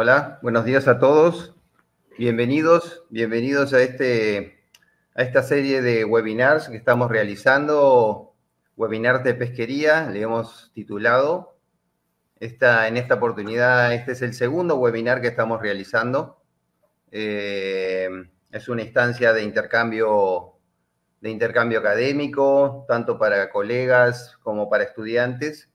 Hola, buenos días a todos. Bienvenidos, bienvenidos a, este, a esta serie de webinars que estamos realizando, webinar de pesquería, le hemos titulado. Esta, en esta oportunidad, este es el segundo webinar que estamos realizando. Eh, es una instancia de intercambio, de intercambio académico, tanto para colegas como para estudiantes.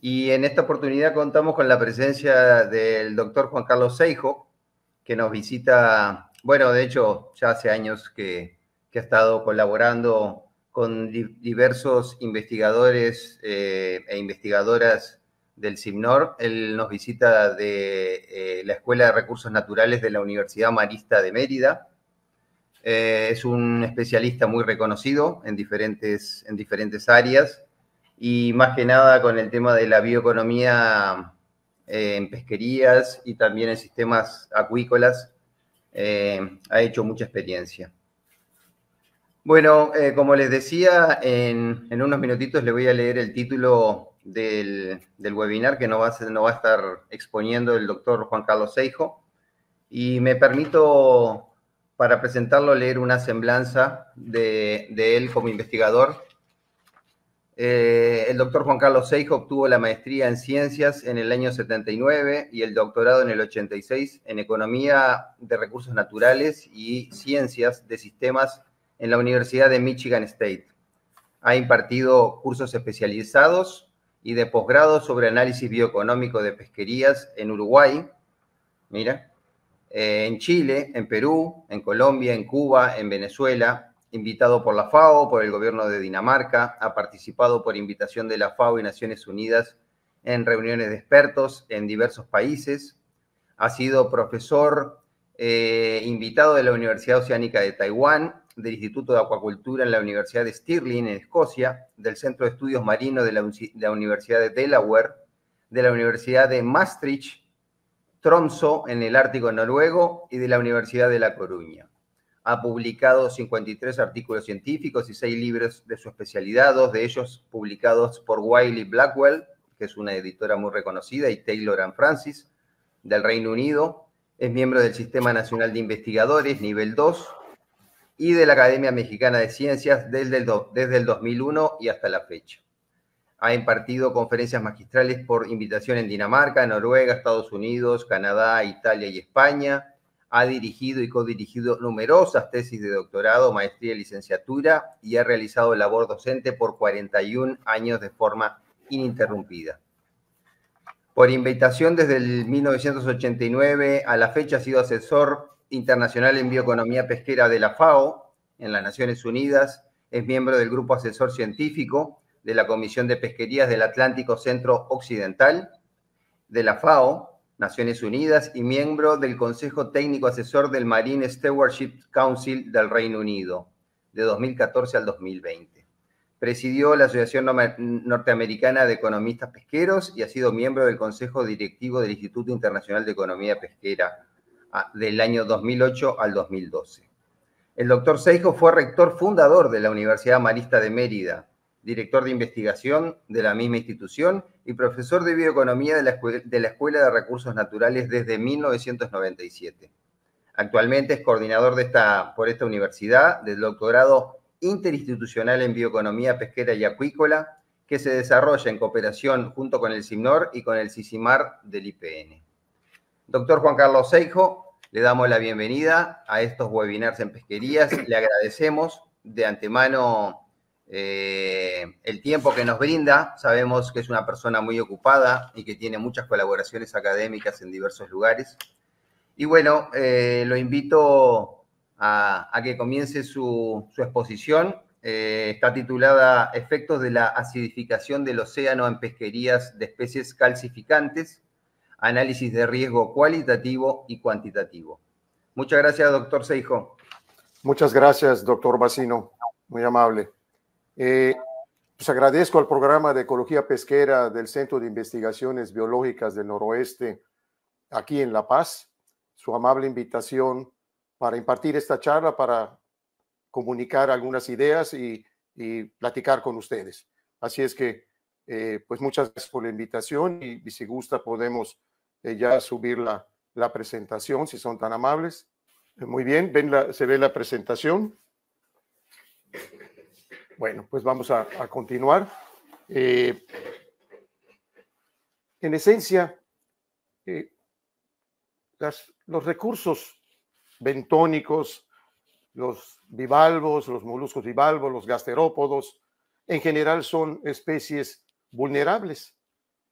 Y en esta oportunidad contamos con la presencia del doctor Juan Carlos Seijo, que nos visita, bueno, de hecho, ya hace años que, ha estado colaborando con diversos investigadores eh, e investigadoras del CIMNOR. Él nos visita de eh, la Escuela de Recursos Naturales de la Universidad Marista de Mérida. Eh, es un especialista muy reconocido en diferentes, en diferentes áreas y más que nada con el tema de la bioeconomía eh, en pesquerías y también en sistemas acuícolas, eh, ha hecho mucha experiencia. Bueno, eh, como les decía, en, unos minutitos le voy a leer el título del, del webinar que nos va, a, no va a estar exponiendo el doctor Juan Carlos Seijo. Y me permito, para presentarlo, leer una semblanza de, de él como investigador eh, el doctor Juan Carlos Seijo obtuvo la maestría en ciencias en el año 79 y el doctorado en el 86 en economía de recursos naturales y ciencias de sistemas en la Universidad de Michigan State. Ha impartido cursos especializados y de posgrado sobre análisis bioeconómico de pesquerías en Uruguay, mira, eh, en Chile, en Perú, en Colombia, en Cuba, en Venezuela, invitado por la FAO, por el gobierno de Dinamarca, ha participado por invitación de la FAO y Naciones Unidas en reuniones de expertos en diversos países, ha sido profesor eh, invitado de la Universidad Oceánica de Taiwán, del Instituto de Acuacultura en la Universidad de Stirling, en Escocia, del Centro de Estudios Marinos de la, Universidad de Delaware, de la Universidad de Maastricht, Tromso, en el Ártico Noruego, y de la Universidad de La Coruña ha publicado 53 artículos científicos y 6 libros de su especialidad, dos de ellos publicados por Wiley Blackwell, que es una editora muy reconocida, y Taylor and Francis, del Reino Unido. Es miembro del Sistema Nacional de Investigadores, nivel 2, y de la Academia Mexicana de Ciencias desde el, desde el 2001 y hasta la fecha. Ha impartido conferencias magistrales por invitación en Dinamarca, Noruega, Estados Unidos, Canadá, Italia y España ha dirigido y codirigido numerosas tesis de doctorado, maestría y licenciatura y ha realizado labor docente por 41 años de forma ininterrumpida. Por invitación desde el 1989 a la fecha ha sido asesor internacional en bioeconomía pesquera de la FAO en las Naciones Unidas, es miembro del grupo asesor científico de la Comisión de Pesquerías del Atlántico Centro Occidental de la FAO, Naciones Unidas y miembro del Consejo Técnico Asesor del Marine Stewardship Council del Reino Unido de 2014 al 2020. Presidió la Asociación Norteamericana de Economistas Pesqueros y ha sido miembro del Consejo Directivo del Instituto Internacional de Economía Pesquera ah, del año 2008 al 2012. El doctor Seijo fue rector fundador de la Universidad Marista de Mérida, director de investigación de la misma institución y profesor de bioeconomía de la, Escuela de Recursos Naturales desde 1997. Actualmente es coordinador de esta, por esta universidad del doctorado interinstitucional en bioeconomía pesquera y acuícola que se desarrolla en cooperación junto con el CIMNOR y con el CICIMAR del IPN. Doctor Juan Carlos Seijo, le damos la bienvenida a estos webinars en pesquerías. Le agradecemos de antemano eh, el tiempo que nos brinda. Sabemos que es una persona muy ocupada y que tiene muchas colaboraciones académicas en diversos lugares. Y bueno, eh, lo invito a, que comience su, exposición. Eh, está titulada Efectos de la acidificación del océano en pesquerías de especies calcificantes, análisis de riesgo cualitativo y cuantitativo. Muchas gracias, doctor Seijo. Muchas gracias, doctor Bacino. Muy amable. Eh, pues agradezco al programa de Ecología Pesquera del Centro de Investigaciones Biológicas del Noroeste, aquí en La Paz, su amable invitación para impartir esta charla, para comunicar algunas ideas y, platicar con ustedes. Así es que, eh, pues muchas gracias por la invitación y, si gusta podemos eh, ya subir la, la, presentación, si son tan amables. Muy bien, ven la, se ve la presentación. Bueno, pues vamos a, continuar. Eh, en esencia, eh, los recursos bentónicos, los bivalvos, los moluscos bivalvos, los gasterópodos, en general son especies vulnerables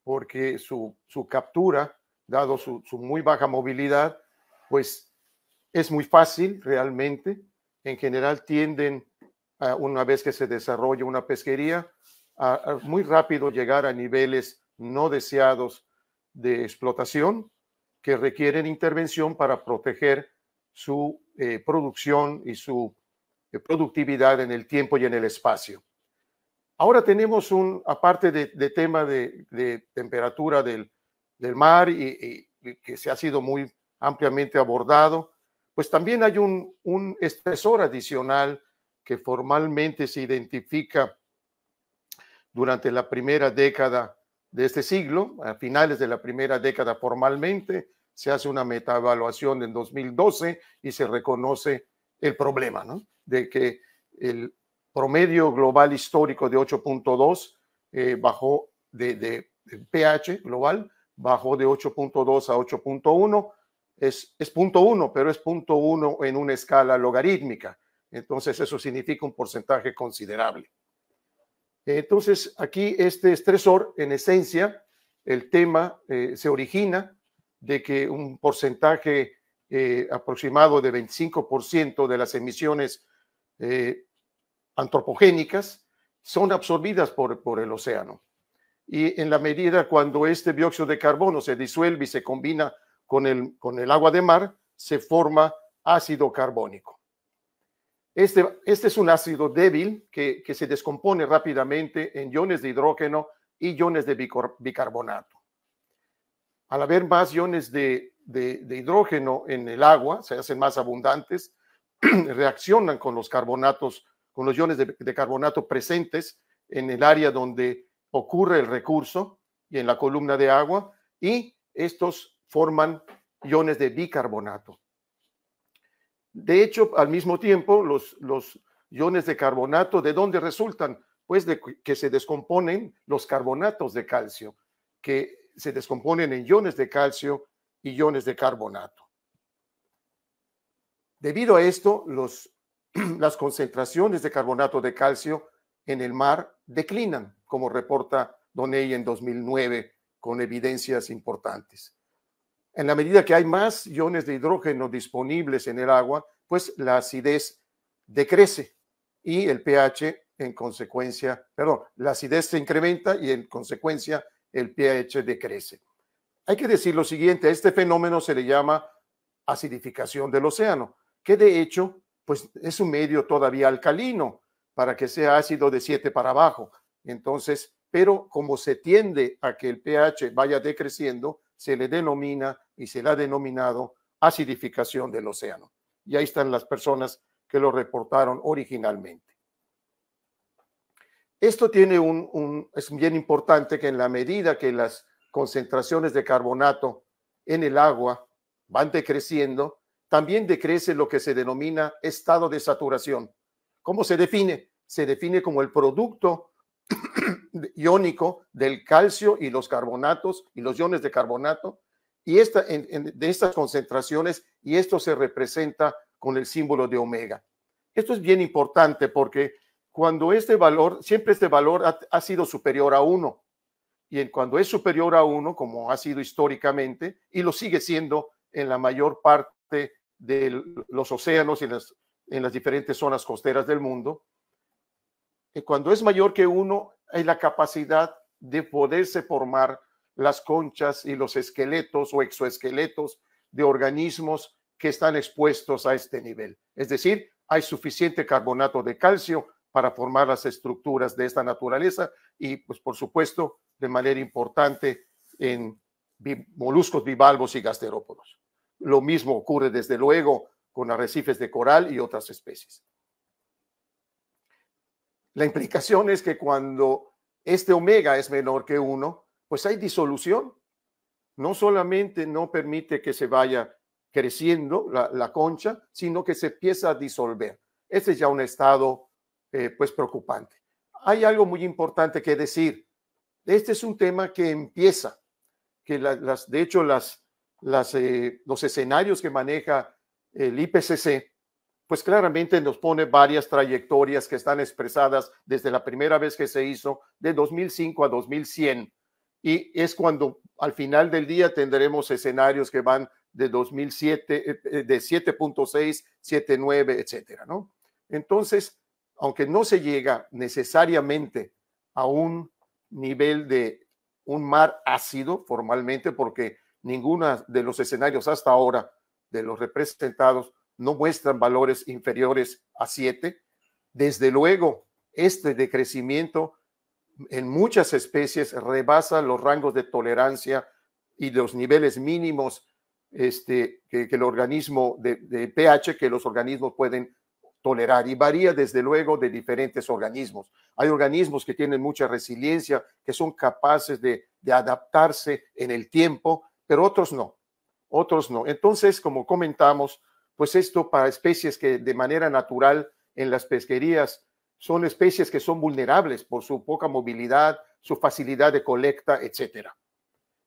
porque su, captura, dado su, su muy baja movilidad, pues es muy fácil realmente. En general tienden una vez que se desarrolla una pesquería, muy rápido llegar a niveles no deseados de explotación que requieren intervención para proteger su eh, producción y su eh, productividad en el tiempo y en el espacio. Ahora tenemos un, aparte de, tema de, temperatura del, mar y, que se ha sido muy ampliamente abordado, pues también hay un, un estresor adicional que formalmente se identifica durante la primera década de este siglo, a finales de la primera década formalmente, se hace una meta-evaluación en 2012 y se reconoce el problema, ¿no? De que el promedio global histórico de 8.2 eh, bajó de, pH global, bajó de 8.2 a 8.1, es, es punto pero es punto en una escala logarítmica. Entonces, eso significa un porcentaje considerable. Entonces, aquí este estresor, en esencia, el tema eh, se origina de que un porcentaje eh, aproximado de 25% de las emisiones eh, antropogénicas son absorbidas por, por el océano. Y en la medida cuando este dióxido de carbono se disuelve y se combina con el, con el agua de mar, se forma ácido carbónico. Este, este, es un ácido débil que, se descompone rápidamente en iones de hidrógeno y iones de bicarbonato. Al haber más iones de, hidrógeno en el agua, se hacen más abundantes, reaccionan con los carbonatos, con los iones de, de carbonato presentes en el área donde ocurre el recurso y en la columna de agua, y estos forman iones de bicarbonato. De hecho, al mismo tiempo, los, iones de carbonato, ¿de dónde resultan? Pues de que se descomponen los carbonatos de calcio, que se descomponen en iones de calcio y iones de carbonato. Debido a esto, las concentraciones de carbonato de calcio en el mar declinan, como reporta Donei en 2009, con evidencias importantes. En la medida que hay más iones de hidrógeno disponibles en el agua, pues la acidez decrece y el pH en consecuencia, perdón, la acidez se incrementa y en consecuencia el pH decrece. Hay que decir lo siguiente, este fenómeno se le llama acidificación del océano, que de hecho pues es un medio todavía alcalino para que sea ácido de 7 para abajo. Entonces, pero como se tiende a que el pH vaya decreciendo, se le denomina y se la ha denominado acidificación del océano. Y ahí están las personas que lo reportaron originalmente. Esto tiene un, un, es bien importante que en la medida que las concentraciones de carbonato en el agua van decreciendo, también decrece lo que se denomina estado de saturación. ¿Cómo se define? Se define como el producto iónico del calcio y los carbonatos y los iones de carbonato y de estas concentraciones, y esto se representa con el símbolo de omega. Esto es bien importante porque cuando este valor, siempre este valor ha, sido superior a uno Y en, cuando es superior a uno como ha sido históricamente, y lo sigue siendo en la mayor parte de los océanos y en las diferentes zonas costeras del mundo, eh, cuando es mayor que uno hay la capacidad de poderse formar las conchas y los esqueletos o exoesqueletos de organismos que están expuestos a este nivel. Es decir, hay suficiente carbonato de calcio para formar las estructuras de esta naturaleza y, pues, por supuesto, de manera importante en moluscos bivalvos y gasterópodos. Lo mismo ocurre, desde luego, con arrecifes de coral y otras especies. La implicación es que cuando este omega es menor que 1, pues hay disolución. No solamente no permite que se vaya creciendo la, concha, sino que se empieza a disolver. Este es ya un estado eh, pues preocupante. Hay algo muy importante que decir. Este es un tema que empieza, que las, de hecho las, las, eh, los escenarios que maneja el IPCC, pues claramente nos pone varias trayectorias que están expresadas desde la primera vez que se hizo, de 2005 a 2100, y es cuando al final del día tendremos escenarios que van de 2007, eh, eh, de 7.6, 7.9, etcétera, ¿no? Entonces, aunque no se llega necesariamente a un nivel de un mar ácido formalmente, porque ninguna de los escenarios hasta ahora de los representados no muestran valores inferiores a 7, desde luego este decrecimiento en muchas especies rebasa los rangos de tolerancia y los niveles mínimos este, que, el organismo de, pH que los organismos pueden tolerar y varía desde luego de diferentes organismos. Hay organismos que tienen mucha resiliencia, que son capaces de adaptarse en el tiempo, pero otros no, otros no. Entonces, como comentamos, pues esto para especies que de manera natural en las pesquerías son especies que son vulnerables por su poca movilidad, su facilidad de colecta, etc.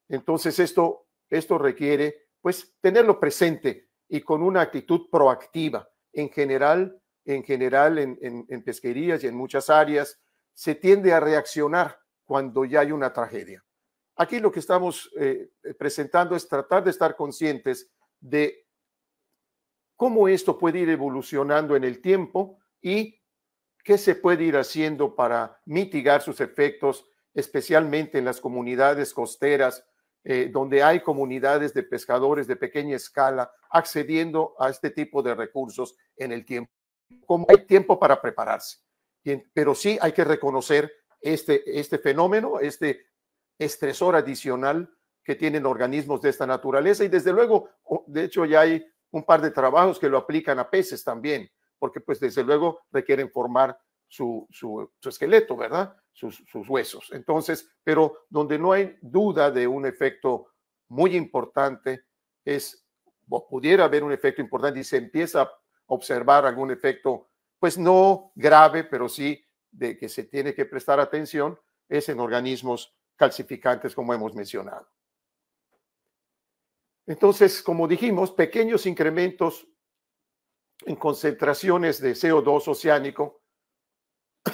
Entonces esto, esto requiere pues tenerlo presente y con una actitud proactiva. En general, en, general en, en, pesquerías y en muchas áreas se tiende a reaccionar cuando ya hay una tragedia. Aquí lo que estamos eh, presentando es tratar de estar conscientes de cómo esto puede ir evolucionando en el tiempo y ¿Qué se puede ir haciendo para mitigar sus efectos, especialmente en las comunidades costeras, eh, donde hay comunidades de pescadores de pequeña escala accediendo a este tipo de recursos en el tiempo? ¿Cómo hay tiempo para prepararse, pero sí hay que reconocer este, este fenómeno, este estresor adicional que tienen organismos de esta naturaleza y desde luego, de hecho ya hay un par de trabajos que lo aplican a peces también, porque pues desde luego requieren formar su, esqueleto, ¿verdad? Sus, sus, huesos. Entonces, pero donde no hay duda de un efecto muy importante es, o pudiera haber un efecto importante y se empieza a observar algún efecto, pues no grave, pero sí de que se tiene que prestar atención, es en organismos calcificantes como hemos mencionado. Entonces, como dijimos, pequeños incrementos en concentraciones de CO2 oceánico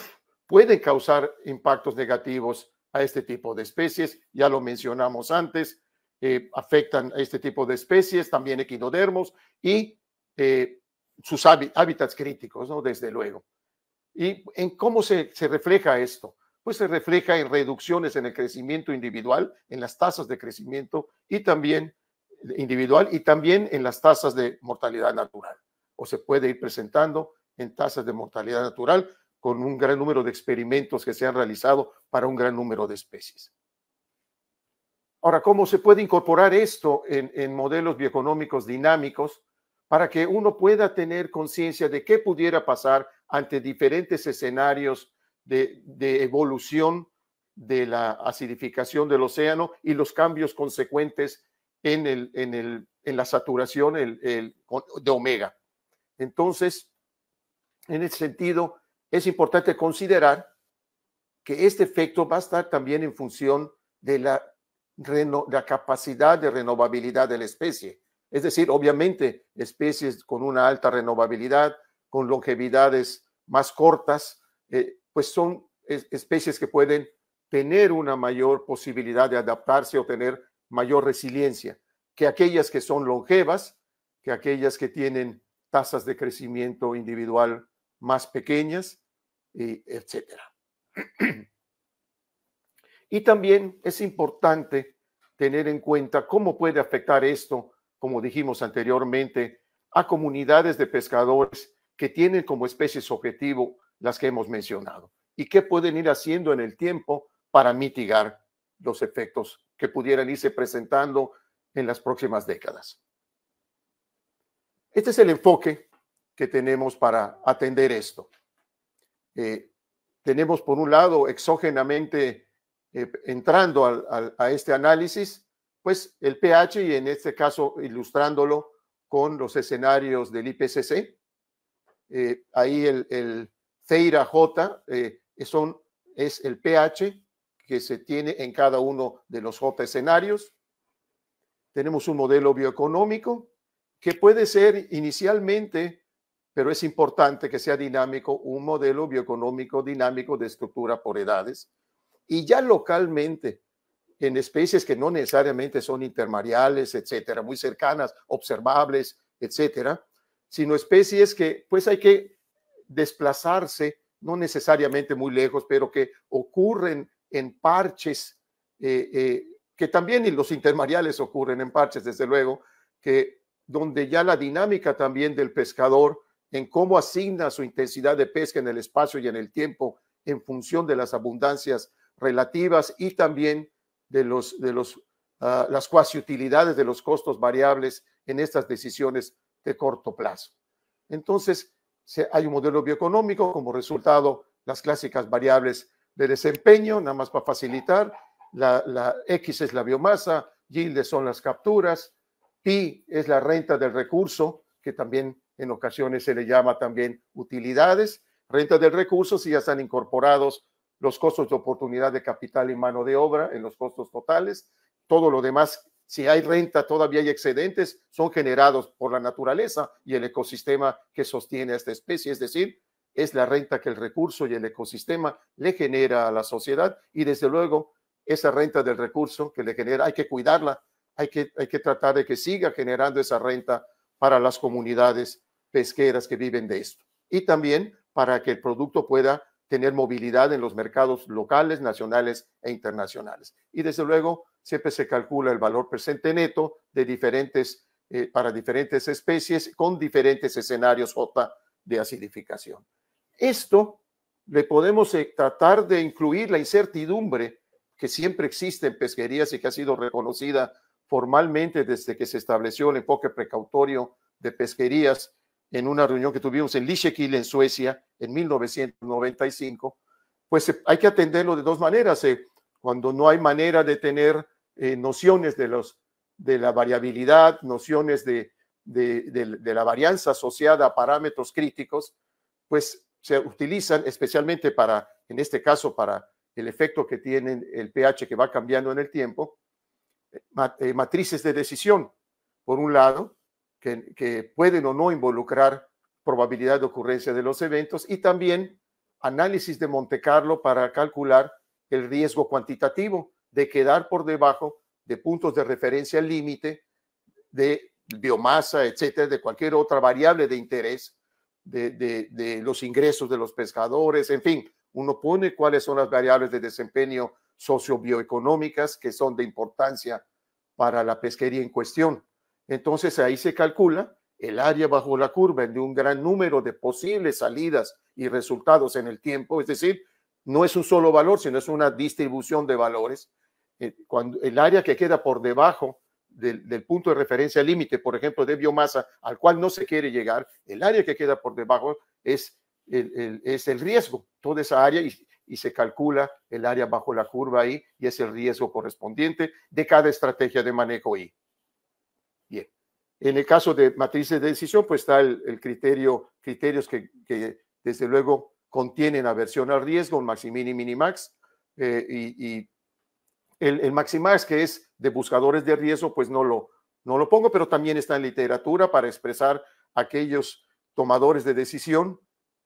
pueden causar impactos negativos a este tipo de especies. Ya lo mencionamos antes, eh, afectan a este tipo de especies, también equinodermos y eh, sus hábitats críticos, ¿no? Desde luego. ¿Y en cómo se, se refleja esto? Pues se refleja en reducciones en el crecimiento individual, en las tasas de crecimiento y también individual y también en las tasas de mortalidad natural se puede ir presentando en tasas de mortalidad natural con un gran número de experimentos que se han realizado para un gran número de especies. Ahora, ¿cómo se puede incorporar esto en, modelos bioeconómicos dinámicos para que uno pueda tener conciencia de qué pudiera pasar ante diferentes escenarios de, evolución de la acidificación del océano y los cambios consecuentes en, la saturación de omega. Entonces, en ese sentido, es importante considerar que este efecto va a estar también en función de la, la capacidad de renovabilidad de la especie. Es decir, obviamente, especies con una alta renovabilidad, con longevidades más cortas, eh, pues son especies que pueden tener una mayor posibilidad de adaptarse o tener mayor resiliencia que aquellas que son longevas, que aquellas que tienen tasas de crecimiento individual más pequeñas, etcétera. Y también es importante tener en cuenta cómo puede afectar esto, como dijimos anteriormente, a comunidades de pescadores que tienen como especies objetivo las que hemos mencionado y qué pueden ir haciendo en el tiempo para mitigar los efectos que pudieran irse presentando en las próximas décadas. Este es el enfoque que tenemos para atender esto. Eh, tenemos, por un lado, exógenamente eh, entrando a este análisis, pues el pH y en este caso ilustrándolo con los escenarios del IPCC. Eh, ahí el, el Ceira J son, es el pH que se tiene en cada uno de los J escenarios. Tenemos un modelo bioeconómico que puede ser inicialmente, pero es importante que sea dinámico, un modelo bioeconómico dinámico de estructura por edades. Y ya localmente, en especies que no necesariamente son intermareales, etcétera, muy cercanas, observables, etcétera, sino especies que pues hay que desplazarse, no necesariamente muy lejos, pero que ocurren en parches, eh, eh, que también los intermareales ocurren en parches, desde luego, que donde ya la dinámica también del pescador en cómo asigna su intensidad de pesca en el espacio y en el tiempo en función de las abundancias relativas y también de, los, de los, ah, las cuasi utilidades de los costos variables en estas decisiones de corto plazo. Entonces, hay un modelo bioeconómico como resultado las clásicas variables de desempeño, nada más para facilitar. La, la X es la biomasa, Yield son las capturas, Pi es la renta del recurso, que también en ocasiones se le llama también utilidades. Renta del recurso, si ya están incorporados los costos de oportunidad de capital y mano de obra en los costos totales. Todo lo demás, si hay renta, todavía hay excedentes, son generados por la naturaleza y el ecosistema que sostiene a esta especie. Es decir, es la renta que el recurso y el ecosistema le genera a la sociedad y desde luego esa renta del recurso que le genera, hay que cuidarla, hay que, hay que tratar de que siga generando esa renta para las comunidades pesqueras que viven de esto. Y también para que el producto pueda tener movilidad en los mercados locales, nacionales e internacionales. Y desde luego, siempre se calcula el valor presente neto de diferentes, eh, para diferentes especies con diferentes escenarios J de acidificación. Esto le podemos eh, tratar de incluir la incertidumbre que siempre existe en pesquerías y que ha sido reconocida formalmente desde que se estableció el enfoque precautorio de pesquerías en una reunión que tuvimos en Lichekil, en Suecia, en 1995, pues eh, hay que atenderlo de dos maneras. Eh, cuando no hay manera de tener eh, nociones de, los, de la variabilidad, nociones de, de, de, la varianza asociada a parámetros críticos, pues se utilizan especialmente para, en este caso, para el efecto que tienen el pH que va cambiando en el tiempo, eh, matrices de decisión, por un lado, que, pueden o no involucrar probabilidad de ocurrencia de los eventos y también análisis de Monte Carlo para calcular el riesgo cuantitativo de quedar por debajo de puntos de referencia límite de biomasa, etcétera, de cualquier otra variable de interés de, de, los ingresos de los pescadores, en fin, uno pone cuáles son las variables de desempeño socio-bioeconómicas que son de importancia para la pesquería en cuestión. Entonces ahí se calcula el área bajo la curva de un gran número de posibles salidas y resultados en el tiempo, es decir, no es un solo valor, sino es una distribución de valores. Eh, cuando el área que queda por debajo del, punto de referencia límite, por ejemplo, de biomasa, al cual no se quiere llegar, el área que queda por debajo es el, es el riesgo, toda esa área, y y se calcula el área bajo la curva ahí y es el riesgo correspondiente de cada estrategia de manejo ahí. Bien. En el caso de matrices de decisión, pues está el, criterio, criterios que, que, desde luego contienen aversión al riesgo, maximin y minimax, eh, y, y, el, el maximax que es de buscadores de riesgo, pues no lo, no lo pongo, pero también está en literatura para expresar aquellos tomadores de decisión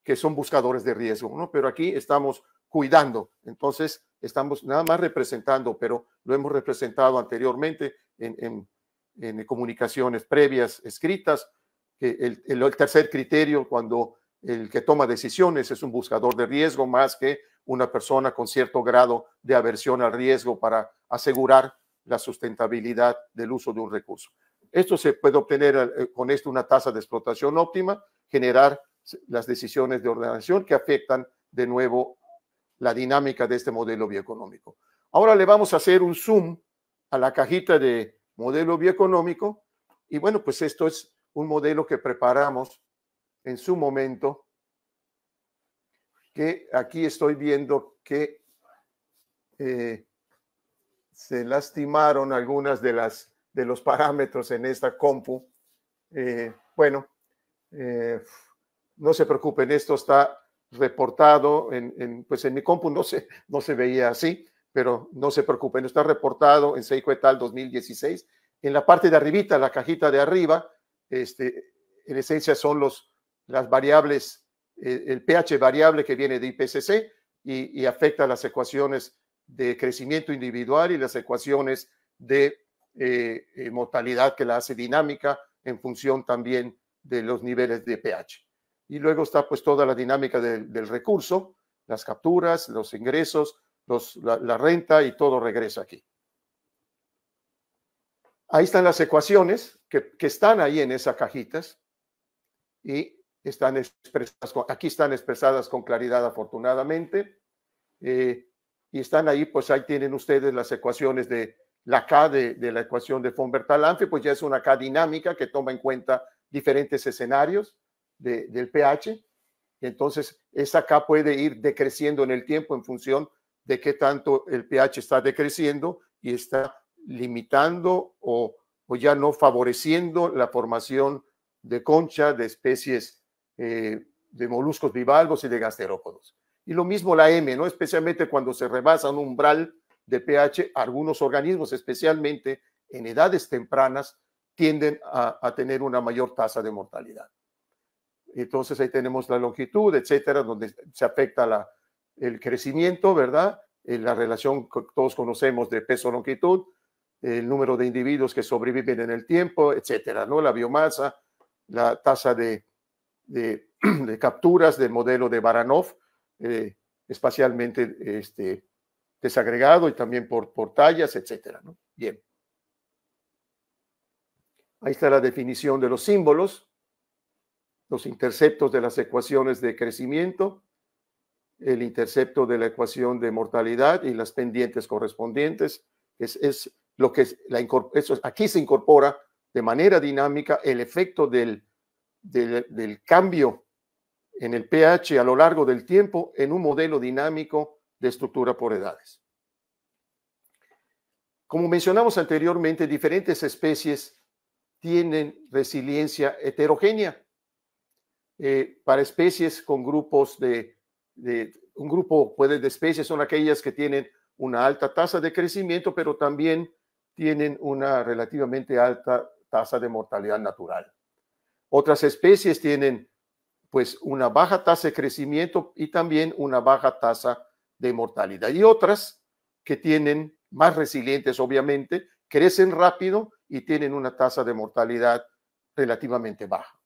que son buscadores de riesgo, ¿no? Pero aquí estamos cuidando. Entonces, estamos nada más representando, pero lo hemos representado anteriormente en, comunicaciones previas escritas. El, el, el tercer criterio, cuando el que toma decisiones es un buscador de riesgo más que una persona con cierto grado de aversión al riesgo para asegurar la sustentabilidad del uso de un recurso. Esto se puede obtener eh, con esto una tasa de explotación óptima, generar las decisiones de ordenación que afectan de nuevo la dinámica de este modelo bioeconómico. Ahora le vamos a hacer un zoom a la cajita de modelo bioeconómico y bueno, pues esto es un modelo que preparamos en su momento, que aquí estoy viendo que eh, se lastimaron algunas de las de los parámetros en esta compu. Eh, bueno, eh, no se preocupen, esto está reportado en, pues en mi compu no se, no se veía así, pero no se preocupen, está reportado en Seiko et al 2016. En la parte de arribita, la cajita de arriba, este, en esencia son los, las variables, eh, el pH variable que viene de IPCC y, afecta las ecuaciones de crecimiento individual y las ecuaciones de eh, eh, mortalidad que la hace dinámica en función también de los niveles de pH y luego está pues toda la dinámica del, recurso, las capturas, los ingresos, la, renta y todo regresa aquí. Ahí están las ecuaciones que, están ahí en esas cajitas y están expresadas, aquí están expresadas con claridad afortunadamente. Eh, y están ahí, pues ahí tienen ustedes las ecuaciones de la K de, la ecuación de von Bertalanffy, pues ya es una K dinámica que toma en cuenta diferentes escenarios del pH. Entonces, esa K puede ir decreciendo en el tiempo en función de qué tanto el pH está decreciendo y está limitando o, ya no favoreciendo la formación de concha de especies eh, de moluscos bivalvos y de gasterópodos. Y lo mismo la M, ¿no? especialmente cuando se rebasa un umbral de pH, algunos organismos, especialmente en edades tempranas, tienden a tener una mayor tasa de mortalidad. Entonces ahí tenemos la longitud, etcétera, donde se afecta el crecimiento, ¿verdad? En la relación que todos conocemos de peso-longitud, el número de individuos que sobreviven en el tiempo, etcétera, ¿no? La biomasa, la tasa de, capturas del modelo de Baranov, eh, espacialmente este, desagregado y también por, por tallas, etcétera, Bien. Ahí está la definición de los símbolos los interceptos de las ecuaciones de crecimiento, el intercepto de la ecuación de mortalidad y las pendientes correspondientes. Es, lo que la, aquí se incorpora de manera dinámica el efecto del cambio en el pH a lo largo del tiempo en un modelo dinámico de estructura por edades. Como mencionamos anteriormente, diferentes especies tienen resiliencia heterogénea eh, para especies con grupos de, de, un grupo puede de especies son aquellas que tienen una alta tasa de crecimiento, pero también tienen una relativamente alta tasa de mortalidad natural. Otras especies tienen pues una baja tasa de crecimiento y también una baja tasa de mortalidad. Y otras que tienen más resilientes, obviamente, crecen rápido y tienen una tasa de mortalidad relativamente baja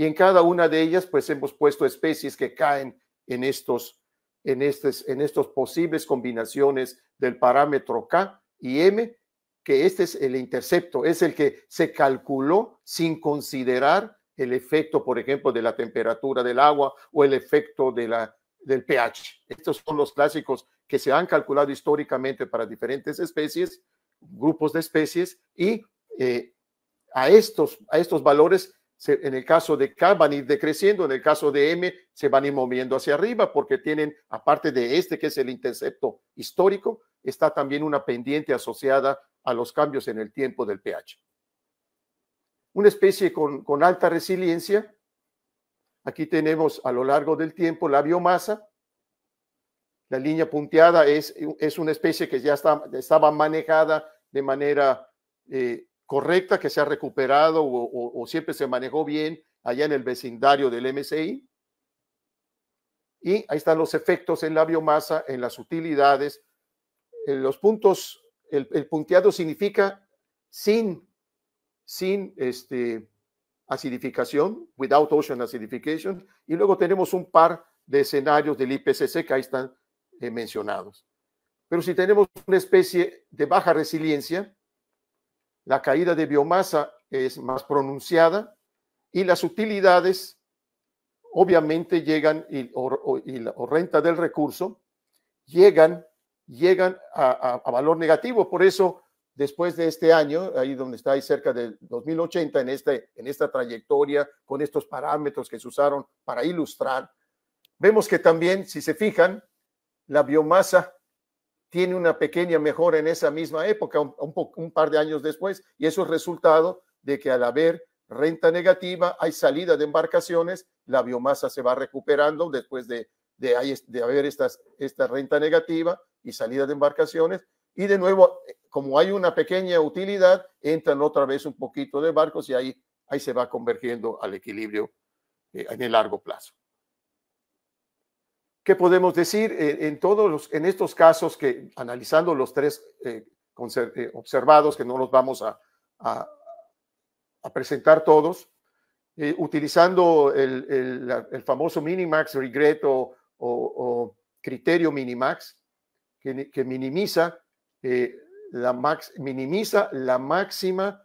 y en cada una de ellas pues hemos puesto especies que caen en estos, en estos, en estos posibles combinaciones del parámetro K y M, que este es el intercepto, es el que se calculó sin considerar el efecto, por ejemplo, de la temperatura del agua o el efecto de la, del pH. Estos son los clásicos que se han calculado históricamente para diferentes especies, grupos de especies, y eh, a, estos, a estos valores en el caso de K van a ir decreciendo, en el caso de M se van a ir moviendo hacia arriba porque tienen, aparte de este que es el intercepto histórico, está también una pendiente asociada a los cambios en el tiempo del pH. Una especie con, alta resiliencia. Aquí tenemos a lo largo del tiempo la biomasa. La línea punteada es, es una especie que ya estaba manejada de manera eh, correcta que se ha recuperado o, siempre se manejó bien allá en el vecindario del MCI Y ahí están los efectos en la biomasa, en las utilidades. En eh, los puntos, el, punteado significa sin, sin este, acidificación, without ocean acidification. Y luego tenemos un par de escenarios del IPCC que ahí están eh, mencionados. Pero si tenemos una especie de baja resiliencia, la caída de biomasa es más pronunciada y las utilidades obviamente llegan y, o, la, renta del recurso llegan, llegan a, valor negativo. Por eso, después de este año, ahí donde está, ahí cerca del 2080, en, este, en esta trayectoria, con estos parámetros que se usaron para ilustrar, vemos que también, si se fijan, la biomasa tiene una pequeña mejora en esa misma época, un, par de años después, y eso es resultado de que al haber renta negativa, hay salida de embarcaciones, la biomasa se va recuperando después de, de, haber estas, esta renta negativa y salida de embarcaciones, y de nuevo, eh, como hay una pequeña utilidad, entran otra vez un poquito de barcos y ahí, ahí se va convergiendo al equilibrio eh, en el largo plazo. ¿Qué podemos decir en, todos en estos casos que analizando los tres eh, eh, observados, que no los vamos a, presentar todos, eh, utilizando el, famoso minimax regret o, criterio minimax, que, minimiza, la max, minimiza la máxima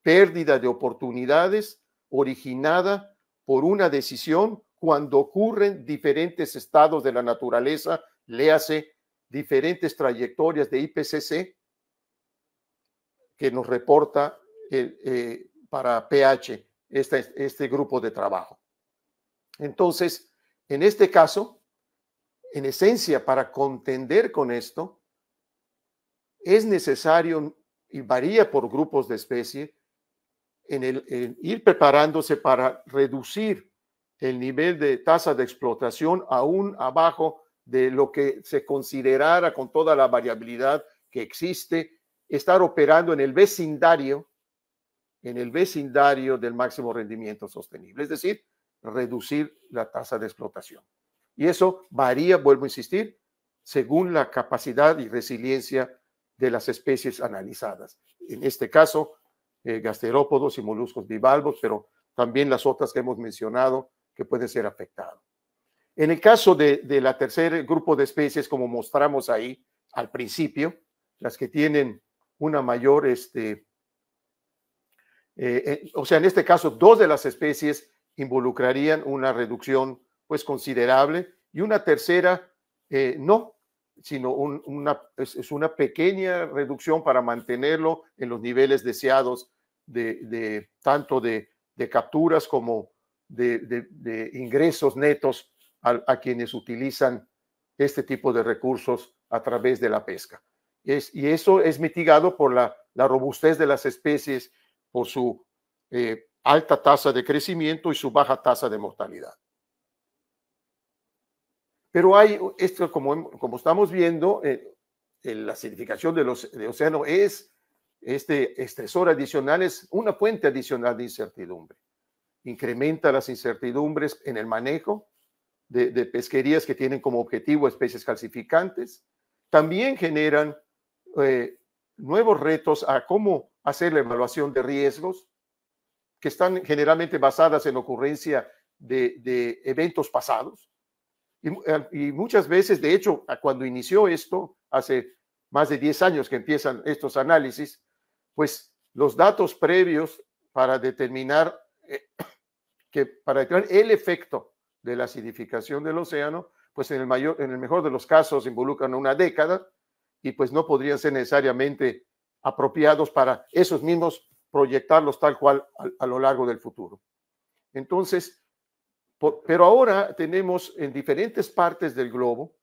pérdida de oportunidades originada por una decisión cuando ocurren diferentes estados de la naturaleza, léase diferentes trayectorias de IPCC que nos reporta eh, para PH este, este grupo de trabajo. Entonces, en este caso, en esencia, para contender con esto, es necesario, y varía por grupos de especie, en el, ir preparándose para reducir el nivel de tasa de explotación aún abajo de lo que se considerara con toda la variabilidad que existe, estar operando en el vecindario, en el vecindario del máximo rendimiento sostenible, es decir, reducir la tasa de explotación. Y eso varía, vuelvo a insistir, según la capacidad y resiliencia de las especies analizadas. En este caso, eh, gasterópodos y moluscos bivalvos, pero también las otras que hemos mencionado, puede ser afectado. En el caso de, la tercera grupo de especies, como mostramos ahí al principio, las que tienen una mayor, este, eh, eh, o sea, en este caso, dos de las especies involucrarían una reducción pues considerable y una tercera eh, no, sino una, es, una pequeña reducción para mantenerlo en los niveles deseados de, tanto de, de capturas como de, ingresos netos a, quienes utilizan este tipo de recursos a través de la pesca. y eso es mitigado por la, robustez de las especies, por su eh, alta tasa de crecimiento y su baja tasa de mortalidad. Pero hay, esto, como, como estamos viendo, eh, eh, la acidificación del de océano es este estresor adicional, es una fuente adicional de incertidumbre incrementa las incertidumbres en el manejo de, pesquerías que tienen como objetivo especies calcificantes, también generan eh, nuevos retos a cómo hacer la evaluación de riesgos, que están generalmente basadas en ocurrencia de, eventos pasados. Y, eh, y, muchas veces, de hecho, cuando inició esto, hace más de 10 años que empiezan estos análisis, pues los datos previos para determinar eh, que para crear el efecto de la acidificación del océano, pues en el, mayor, en el mejor de los casos involucran una década y pues no podrían ser necesariamente apropiados para esos mismos proyectarlos tal cual a, lo largo del futuro. Entonces, pero ahora tenemos en diferentes partes del globo,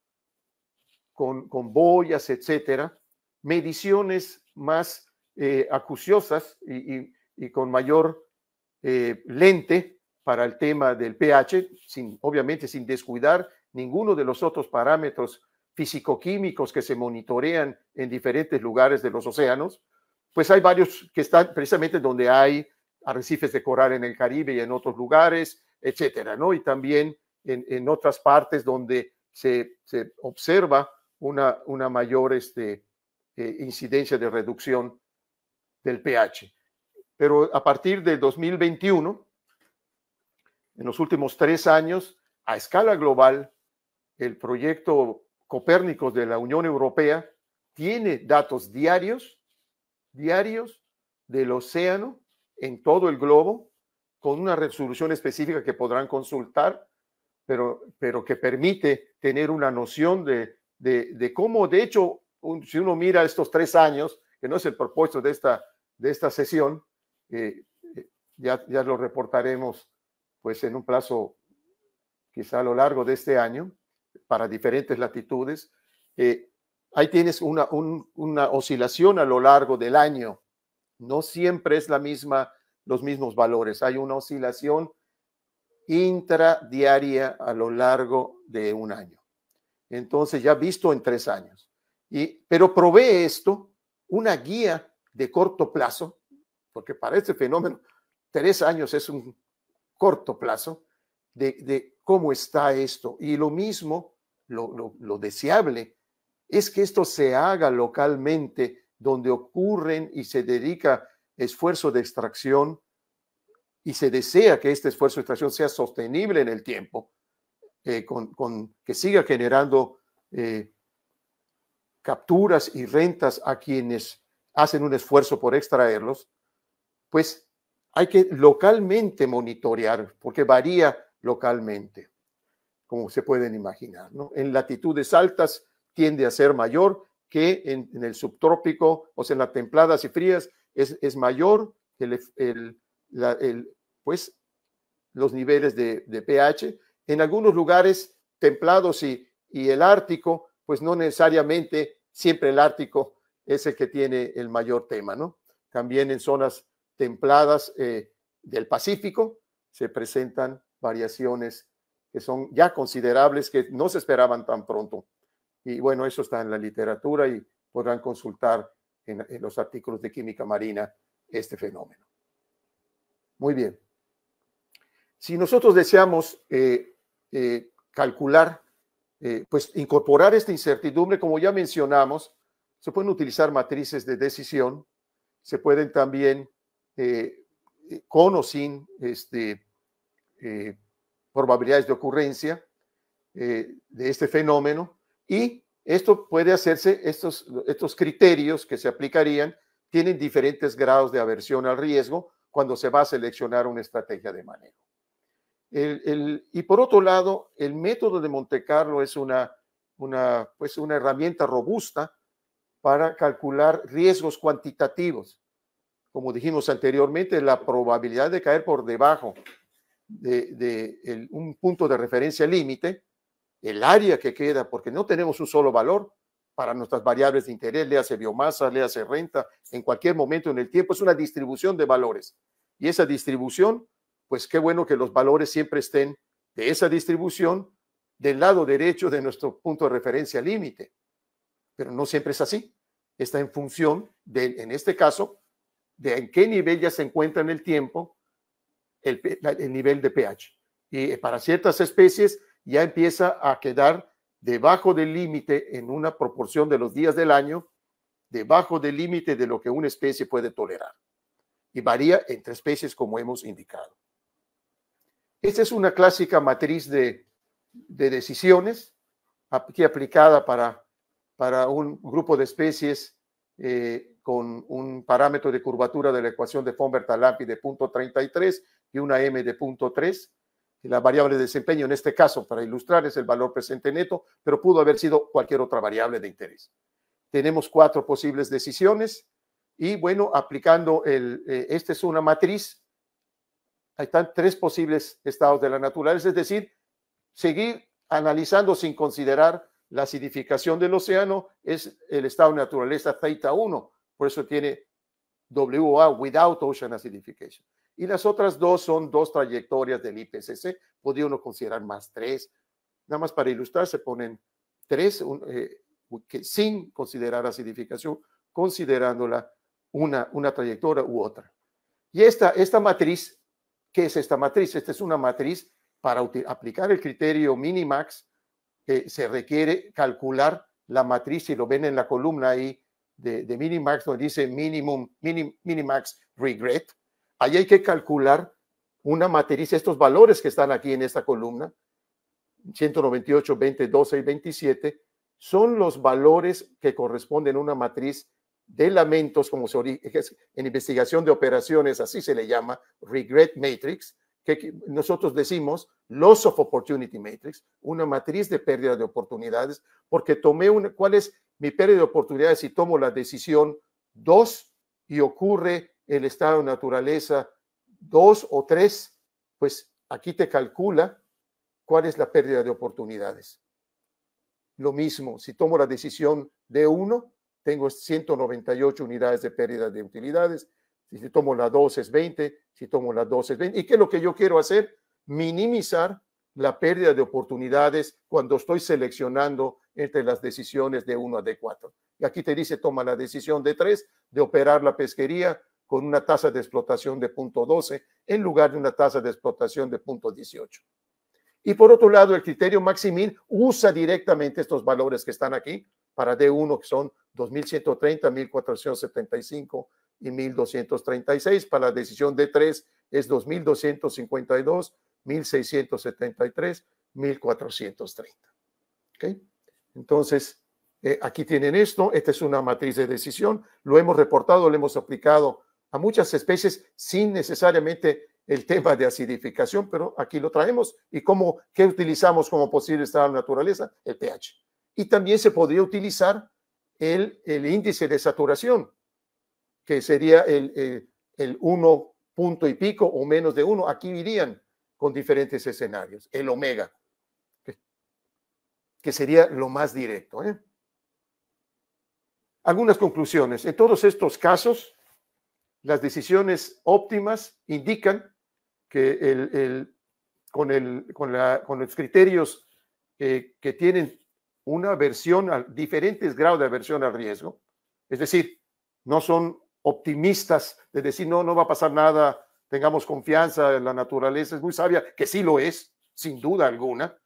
con, con boyas, etcétera, mediciones más eh, acuciosas y, con mayor eh, lente para el tema del pH, sin, obviamente sin descuidar ninguno de los otros parámetros físico-químicos que se monitorean en diferentes lugares de los océanos, pues hay varios que están precisamente donde hay arrecifes de coral en el Caribe y en otros lugares, etcétera, ¿no? Y también en, otras partes donde se, observa una, mayor este, eh, incidencia de reducción del pH pero a partir de 2021, en los últimos tres años, a escala global, el proyecto Copérnico de la Unión Europea tiene datos diarios, diarios del océano en todo el globo, con una resolución específica que podrán consultar, pero, pero que permite tener una noción de, de, cómo, de hecho, si uno mira estos tres años, que no es el propósito de esta, de esta sesión, eh, eh, ya, lo reportaremos pues en un plazo quizá a lo largo de este año para diferentes latitudes. Eh, ahí tienes una, oscilación a lo largo del año. No siempre es la misma, los mismos valores. Hay una oscilación intradiaria a lo largo de un año. Entonces, ya visto en tres años. Y, pero provee esto una guía de corto plazo porque para este fenómeno, tres años es un corto plazo de, cómo está esto. Y lo mismo, lo, deseable, es que esto se haga localmente, donde ocurren y se dedica esfuerzo de extracción y se desea que este esfuerzo de extracción sea sostenible en el tiempo, eh, con, que siga generando eh, capturas y rentas a quienes hacen un esfuerzo por extraerlos, pues hay que localmente monitorear, porque varía localmente, como se pueden imaginar. En latitudes altas tiende a ser mayor que en, el subtrópico, o sea, en las templadas y frías, es, es mayor que pues, los niveles de, pH. En algunos lugares templados y, y el Ártico, pues no necesariamente siempre el Ártico es el que tiene el mayor tema, ¿no? También en zonas templadas eh, del Pacífico, se presentan variaciones que son ya considerables, que no se esperaban tan pronto. Y bueno, eso está en la literatura y podrán consultar en, los artículos de química marina este fenómeno. Muy bien. Si nosotros deseamos eh, eh, calcular, pues incorporar esta incertidumbre, como ya mencionamos, se pueden utilizar matrices de decisión, se pueden también eh, eh, con o sin este, eh, probabilidades de ocurrencia eh, de este fenómeno y esto puede hacerse, estos, criterios que se aplicarían tienen diferentes grados de aversión al riesgo cuando se va a seleccionar una estrategia de manejo. y por otro lado, el método de Monte Carlo es una pues, herramienta robusta para calcular riesgos cuantitativos como dijimos anteriormente, la probabilidad de caer por debajo de, un punto de referencia límite, el área que queda, porque no tenemos un solo valor para nuestras variables de interés, le hace biomasa, le hace renta, en cualquier momento en el tiempo, es una distribución de valores. Y esa distribución, pues qué bueno que los valores siempre estén de esa distribución del lado derecho de nuestro punto de referencia límite. Pero no siempre es así. Está en función, de, en este caso, de en qué nivel ya se encuentra en el tiempo el, nivel de pH. Y eh, para ciertas especies ya empieza a quedar debajo del límite en una proporción de los días del año, debajo del límite de lo que una especie puede tolerar. Y varía entre especies como hemos indicado. Esta es una clásica matriz de, de decisiones aquí aplicada para, para un grupo de especies eh, con un parámetro de curvatura de la ecuación de von bertalampi de punto 33 y una m de punto 3. la variable de desempeño en este caso, para ilustrar, es el valor presente neto, pero pudo haber sido cualquier otra variable de interés. Tenemos cuatro posibles decisiones y bueno, aplicando el, eh, esta es una matriz, ahí están tres posibles estados de la naturaleza, es decir, seguir analizando sin considerar la acidificación del océano es el estado de naturaleza theta 1, por eso tiene WA, Without Ocean Acidification. Y las otras dos son dos trayectorias del IPCC, podría uno considerar más tres. Nada más para ilustrar, se ponen tres eh, que sin considerar acidificación, considerándola una, una trayectoria u otra. Y esta, esta matriz, ¿qué es esta matriz? Esta es una matriz para aplicar el criterio minimax, que se requiere calcular la matriz, si lo ven en la columna ahí, de, Minimax donde dice minimum, Minimax regret, ahí hay que calcular una matriz, estos valores que están aquí en esta columna, 198, 20, 12 y 27, son los valores que corresponden a una matriz de lamentos, como se en investigación de operaciones, así se le llama, regret matrix, que nosotros decimos loss of opportunity matrix, una matriz de pérdida de oportunidades, porque tomé una, cuál es mi pérdida de oportunidades si tomo la decisión 2 y ocurre el estado de naturaleza 2 o 3, pues aquí te calcula cuál es la pérdida de oportunidades. Lo mismo, si tomo la decisión de 1, tengo 198 unidades de pérdida de utilidades. Si tomo la 2 es 20, si tomo la 2 es 20. ¿Y qué es lo que yo quiero hacer? Minimizar la pérdida de oportunidades cuando estoy seleccionando entre las decisiones de 1 a de 4. Y aquí te dice, toma la decisión de 3 de operar la pesquería con una tasa de explotación de punto 12 en lugar de una tasa de explotación de punto 18. Y por otro lado, el criterio Maximil usa directamente estos valores que están aquí para D1, que son 2130, 1475 y 1236. Para la decisión D3 es 2252 1673, 1430. ¿Okay? Entonces, eh, aquí tienen esto, esta es una matriz de decisión, lo hemos reportado, lo hemos aplicado a muchas especies sin necesariamente el tema de acidificación, pero aquí lo traemos y cómo, qué utilizamos como posible estado de naturaleza, el pH. Y también se podría utilizar el, el índice de saturación, que sería el, el, el, uno punto y pico o menos de uno, aquí irían con diferentes escenarios. El omega, que sería lo más directo. ¿eh? Algunas conclusiones. En todos estos casos, las decisiones óptimas indican que el, con, con, los criterios eh, que tienen una versión, a, diferentes grados de aversión al riesgo, es decir, no son optimistas de decir, no, no va a pasar nada, tengamos confianza en la naturaleza, es muy sabia, que sí lo es, sin duda alguna,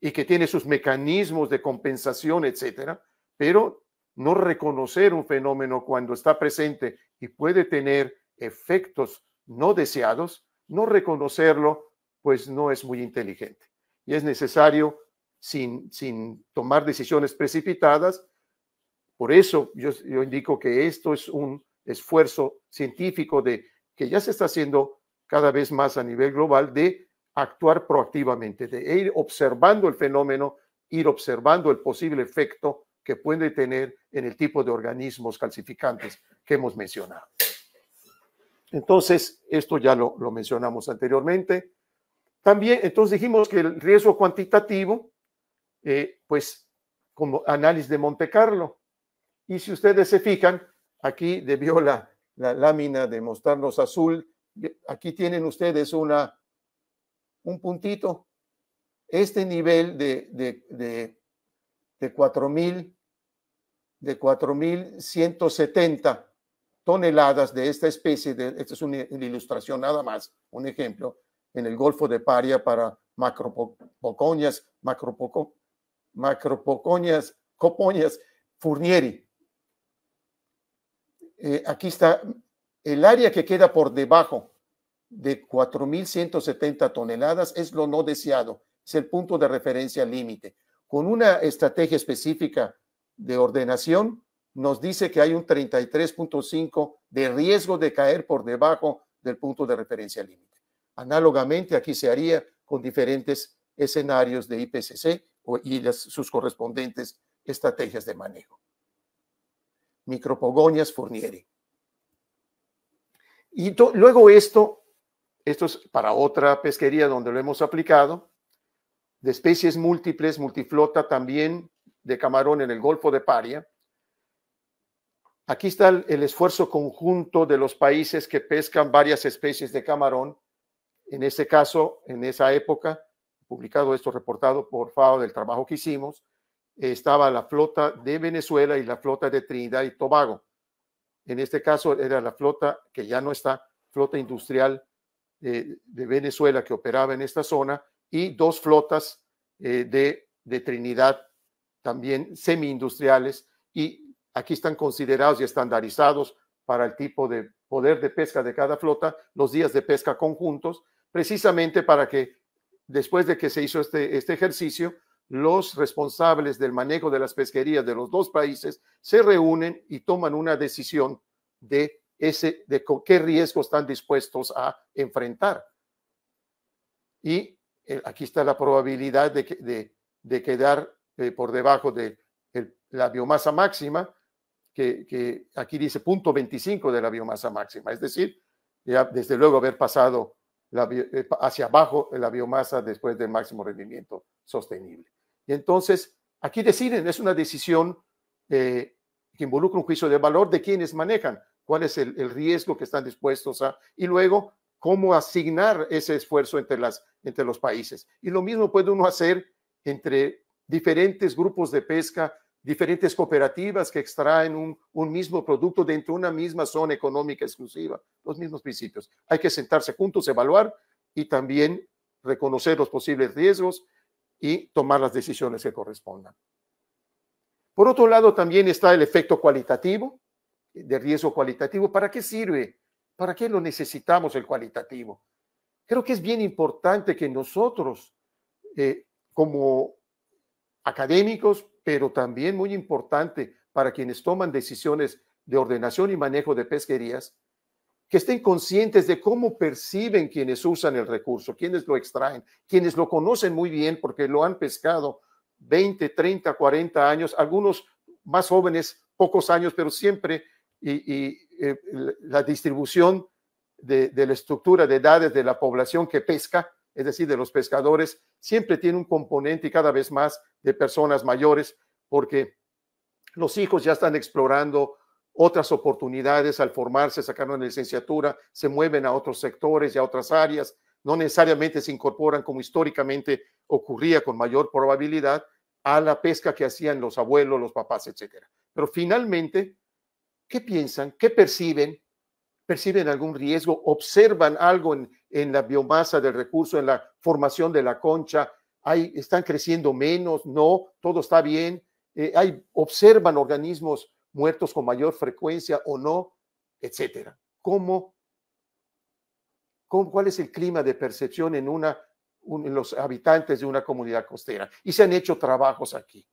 y que tiene sus mecanismos de compensación, etcétera, pero no reconocer un fenómeno cuando está presente y puede tener efectos no deseados, no reconocerlo, pues no es muy inteligente. Y es necesario, sin, sin tomar decisiones precipitadas, por eso yo, yo indico que esto es un esfuerzo científico de que ya se está haciendo cada vez más a nivel global de actuar proactivamente, de ir observando el fenómeno, ir observando el posible efecto que puede tener en el tipo de organismos calcificantes que hemos mencionado. Entonces, esto ya lo, mencionamos anteriormente. También, entonces dijimos que el riesgo cuantitativo, eh, pues como análisis de Monte Carlo. Y si ustedes se fijan, aquí de viola la lámina de mostrarnos azul, aquí tienen ustedes una, un puntito. Este nivel de, de, de, de 4.000, de 4.170 toneladas de esta especie, de, esta es una, ilustración nada más, un ejemplo, en el Golfo de Paria para macropoconias, macropoco macropoconias, coponias, furnieri, eh, aquí está el área que queda por debajo de 4.170 toneladas es lo no deseado, es el punto de referencia límite. Con una estrategia específica de ordenación, nos dice que hay un 33.5 de riesgo de caer por debajo del punto de referencia límite. Análogamente, aquí se haría con diferentes escenarios de IPCC y sus correspondientes estrategias de manejo. Micropogonias fornieri. Y luego esto, esto es para otra pesquería donde lo hemos aplicado, de especies múltiples, multiflota también de camarón en el Golfo de Paria. Aquí está el, el esfuerzo conjunto de los países que pescan varias especies de camarón. En este caso, en esa época, publicado esto, reportado por FAO del trabajo que hicimos, estaba la flota de Venezuela y la flota de Trinidad y Tobago. En este caso era la flota que ya no está, flota industrial eh, de Venezuela que operaba en esta zona y dos flotas eh, de, de Trinidad también semi-industriales y aquí están considerados y estandarizados para el tipo de poder de pesca de cada flota, los días de pesca conjuntos, precisamente para que después de que se hizo este, este ejercicio, los responsables del manejo de las pesquerías de los dos países se reúnen y toman una decisión de, ese, de qué riesgos están dispuestos a enfrentar. Y eh, aquí está la probabilidad de, de, de quedar eh, por debajo de la biomasa máxima, que, aquí dice punto de la biomasa máxima, es decir, ya desde luego haber pasado eh, hacia abajo la biomasa después del máximo rendimiento sostenible. Y entonces, aquí deciden, es una decisión eh, que involucra un juicio de valor de quienes manejan, cuál es el, riesgo que están dispuestos a, y luego cómo asignar ese esfuerzo entre, los países. Y lo mismo puede uno hacer entre diferentes grupos de pesca, diferentes cooperativas que extraen un, un mismo producto dentro de una misma zona económica exclusiva, los mismos principios. Hay que sentarse juntos, evaluar y también reconocer los posibles riesgos y tomar las decisiones que correspondan. Por otro lado, también está el efecto cualitativo, de riesgo cualitativo. ¿Para qué sirve? ¿Para qué lo necesitamos el cualitativo? Creo que es bien importante que nosotros, eh, como académicos, pero también muy importante para quienes toman decisiones de ordenación y manejo de pesquerías, que estén conscientes de cómo perciben quienes usan el recurso, quienes lo extraen, quienes lo conocen muy bien porque lo han pescado 20, 30, 40 años, algunos más jóvenes, pocos años, pero siempre, y, eh, la distribución de, de, la estructura de edades de la población que pesca, es decir, de los pescadores, siempre tiene un componente cada vez más de personas mayores, porque los hijos ya están explorando otras oportunidades al formarse, sacaron la licenciatura, se mueven a otros sectores y a otras áreas, no necesariamente se incorporan como históricamente ocurría con mayor probabilidad a la pesca que hacían los abuelos, los papás, etcétera. Pero finalmente, ¿qué piensan? ¿Qué perciben? ¿Perciben algún riesgo? ¿Observan algo en, la biomasa del recurso, en la formación de la concha? ¿Hay, ¿Están creciendo menos? ¿No? ¿Todo está bien? Eh, ¿Observan organismos muertos con mayor frecuencia o no, etcétera. ¿Cómo, cuál es el clima de percepción en una los habitantes de una comunidad costera? Y se han hecho trabajos aquí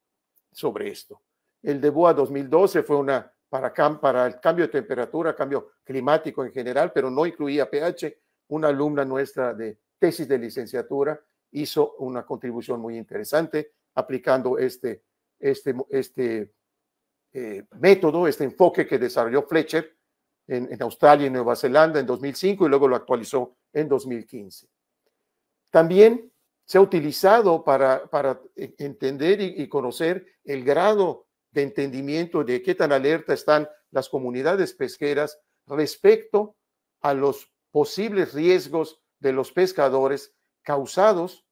sobre esto. El de Boa 2012 fue una para, para el cambio de temperatura, cambio climático en general, pero no incluía pH. Una alumna nuestra de tesis de licenciatura hizo una contribución muy interesante aplicando este, este, este eh, método, este enfoque que desarrolló Fletcher en, Australia y Nueva Zelanda en 2005 y luego lo actualizó en 2015. También se ha utilizado para, entender y, conocer el grado de entendimiento de qué tan alerta están las comunidades pesqueras respecto a los posibles riesgos de los pescadores causados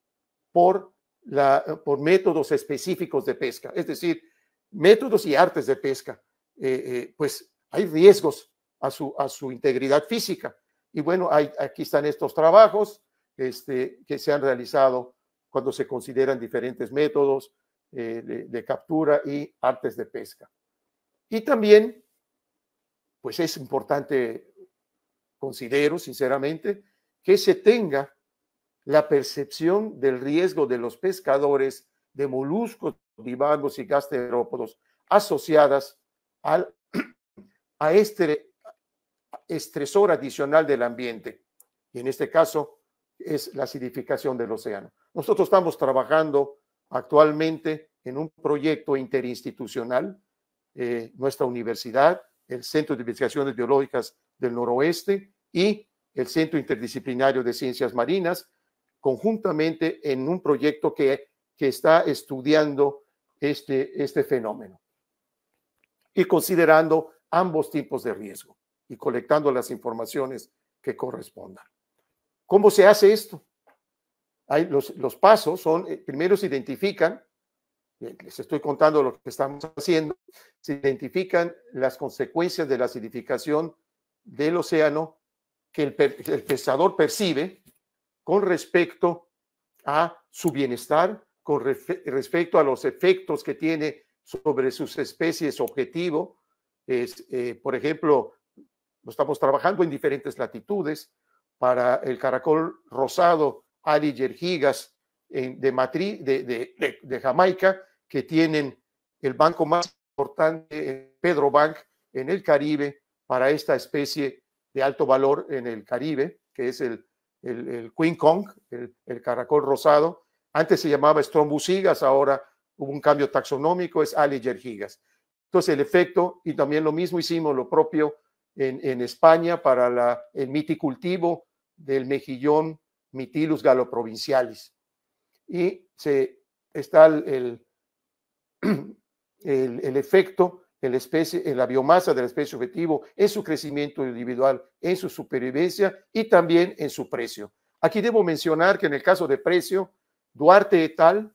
por, la, por métodos específicos de pesca. Es decir, métodos y artes de pesca, eh, eh, pues hay riesgos a su, a su integridad física. Y bueno, aquí están estos trabajos este, que se han realizado cuando se consideran diferentes métodos eh, de, captura y artes de pesca. Y también, pues es importante, considero sinceramente, que se tenga la percepción del riesgo de los pescadores de moluscos bivalvos y gasterópodos asociadas al, a este estresor adicional del ambiente. Y en este caso es la acidificación del océano. Nosotros estamos trabajando actualmente en un proyecto interinstitucional, eh, nuestra universidad, el Centro de Investigaciones Biológicas del Noroeste y el Centro Interdisciplinario de Ciencias Marinas, conjuntamente en un proyecto que, que está estudiando este, este fenómeno. Y considerando ambos tipos de riesgo y colectando las informaciones que correspondan. ¿Cómo se hace esto? los, pasos son, eh, primero se identifican, eh, les estoy contando lo que estamos haciendo, se identifican las consecuencias de la acidificación del océano que el, el pescador percibe con respecto a su bienestar, con respecto a los efectos que tiene sobre sus especies objetivo. Es, eh, por ejemplo, estamos trabajando en diferentes latitudes para el caracol rosado Aliger gigas de, de, Jamaica, que tienen el banco más importante, Pedro Bank, en el Caribe, para esta especie de alto valor en el Caribe, que es el, el, el Queen Kong, el caracol rosado antes se llamaba Strombusigas, ahora hubo un cambio taxonómico, es Gigas. Entonces, el efecto, y también lo mismo hicimos, lo propio en, España para la, el miticultivo del mejillón Mitilus galoprovincialis. Y se, está el, el, efecto en la biomasa de la especie objetivo, en su crecimiento individual, en su supervivencia y también en su precio. Aquí debo mencionar que en el caso de precio, Duarte et al.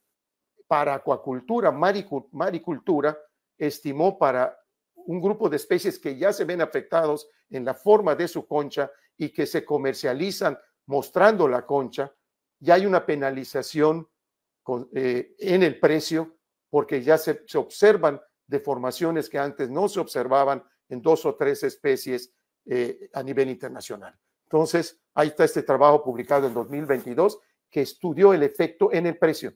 para acuacultura, maricultura, estimó para un grupo de especies que ya se ven afectados en la forma de su concha y que se comercializan mostrando la concha, ya hay una penalización eh, en el precio porque ya se, observan deformaciones que antes no se observaban en dos o tres especies eh, a nivel internacional. Entonces, ahí está este trabajo publicado en 2022 que estudió el efecto en el precio.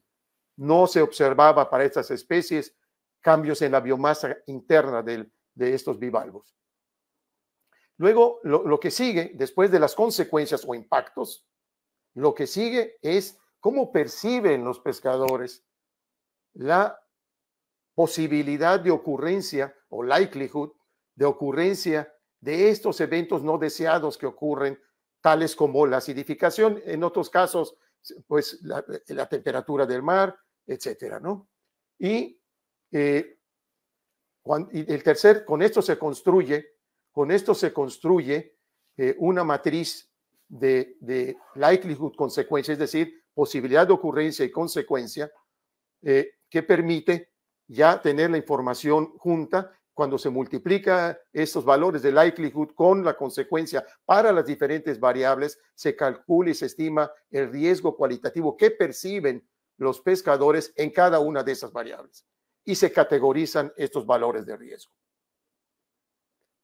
No se observaba para estas especies cambios en la biomasa interna de estos bivalvos. Luego, lo, lo que sigue, después de las consecuencias o impactos, lo que sigue es cómo perciben los pescadores la posibilidad de ocurrencia o likelihood de ocurrencia de estos eventos no deseados que ocurren, tales como la acidificación, en otros casos pues, eh, la, temperatura del mar, etcétera, ¿no? Eh, y, el tercer, con esto se construye, con esto se construye eh, una matriz de, likelihood, consecuencia, es decir, posibilidad de ocurrencia y consecuencia, que permite ya tener la información junta cuando se multiplica estos valores de likelihood con la consecuencia para las diferentes variables, se calcula y se estima el riesgo cualitativo que perciben los pescadores en cada una de esas variables y se categorizan estos valores de riesgo.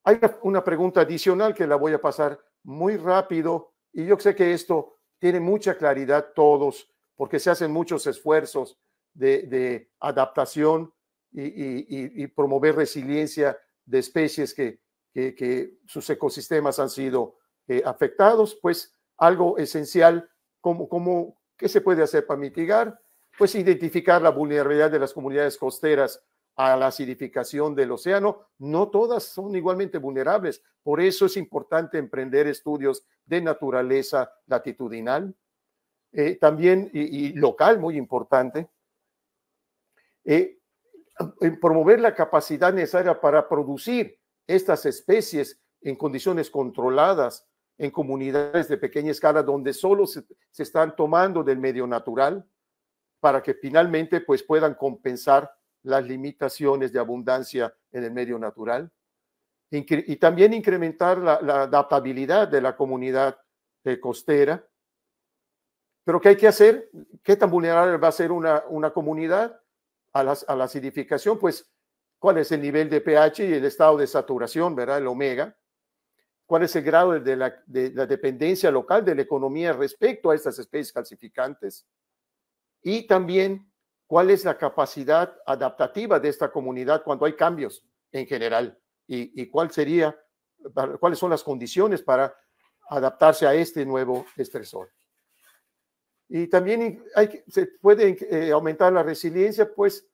Hay una pregunta adicional que la voy a pasar muy rápido y yo sé que esto tiene mucha claridad todos porque se hacen muchos esfuerzos de, de adaptación y, promover resiliencia de especies que, sus ecosistemas han sido eh, afectados, pues algo esencial, como, ¿qué se puede hacer para mitigar? Pues identificar la vulnerabilidad de las comunidades costeras a la acidificación del océano. No todas son igualmente vulnerables. Por eso es importante emprender estudios de naturaleza latitudinal, eh, también y, local, muy importante. Eh, promover la capacidad necesaria para producir estas especies en condiciones controladas, en comunidades de pequeña escala donde solo se, están tomando del medio natural para que finalmente pues, puedan compensar las limitaciones de abundancia en el medio natural y también incrementar la, adaptabilidad de la comunidad eh, costera. Pero ¿qué hay que hacer? ¿Qué tan vulnerable va a ser una, una comunidad? a la, acidificación, pues, ¿cuál es el nivel de pH y el estado de saturación, verdad? El omega. ¿Cuál es el grado de la, dependencia local de la economía respecto a estas especies calcificantes? Y también, ¿cuál es la capacidad adaptativa de esta comunidad cuando hay cambios en general? ¿Y, cuál sería, cuáles son las condiciones para adaptarse a este nuevo estresor? Y también se puede eh, aumentar la resiliencia, pues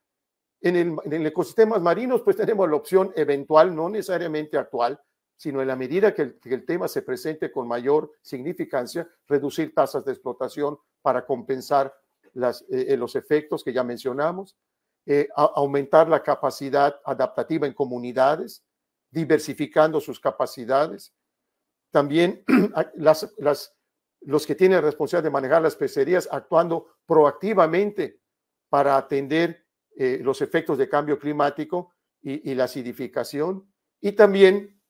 en el, ecosistemas marinos, pues tenemos la opción eventual, no necesariamente actual, sino en la medida que el, tema se presente con mayor significancia, reducir tasas de explotación para compensar eh, eh, los efectos que ya mencionamos, aumentar la capacidad adaptativa en comunidades, diversificando sus capacidades, también las los que tienen responsabilidad de manejar las pesquerías actuando proactivamente para atender eh, los efectos de cambio climático y, la acidificación y también,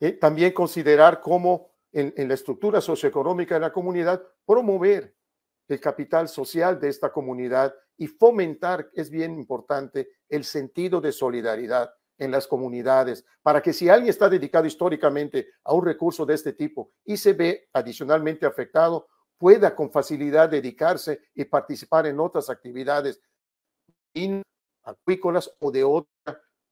eh, también considerar cómo en, en, la estructura socioeconómica de la comunidad promover el capital social de esta comunidad y fomentar, es bien importante, el sentido de solidaridad en las comunidades, para que si alguien está dedicado históricamente a un recurso de este tipo y se ve adicionalmente afectado, pueda con facilidad dedicarse y participar en otras actividades acuícolas o de otra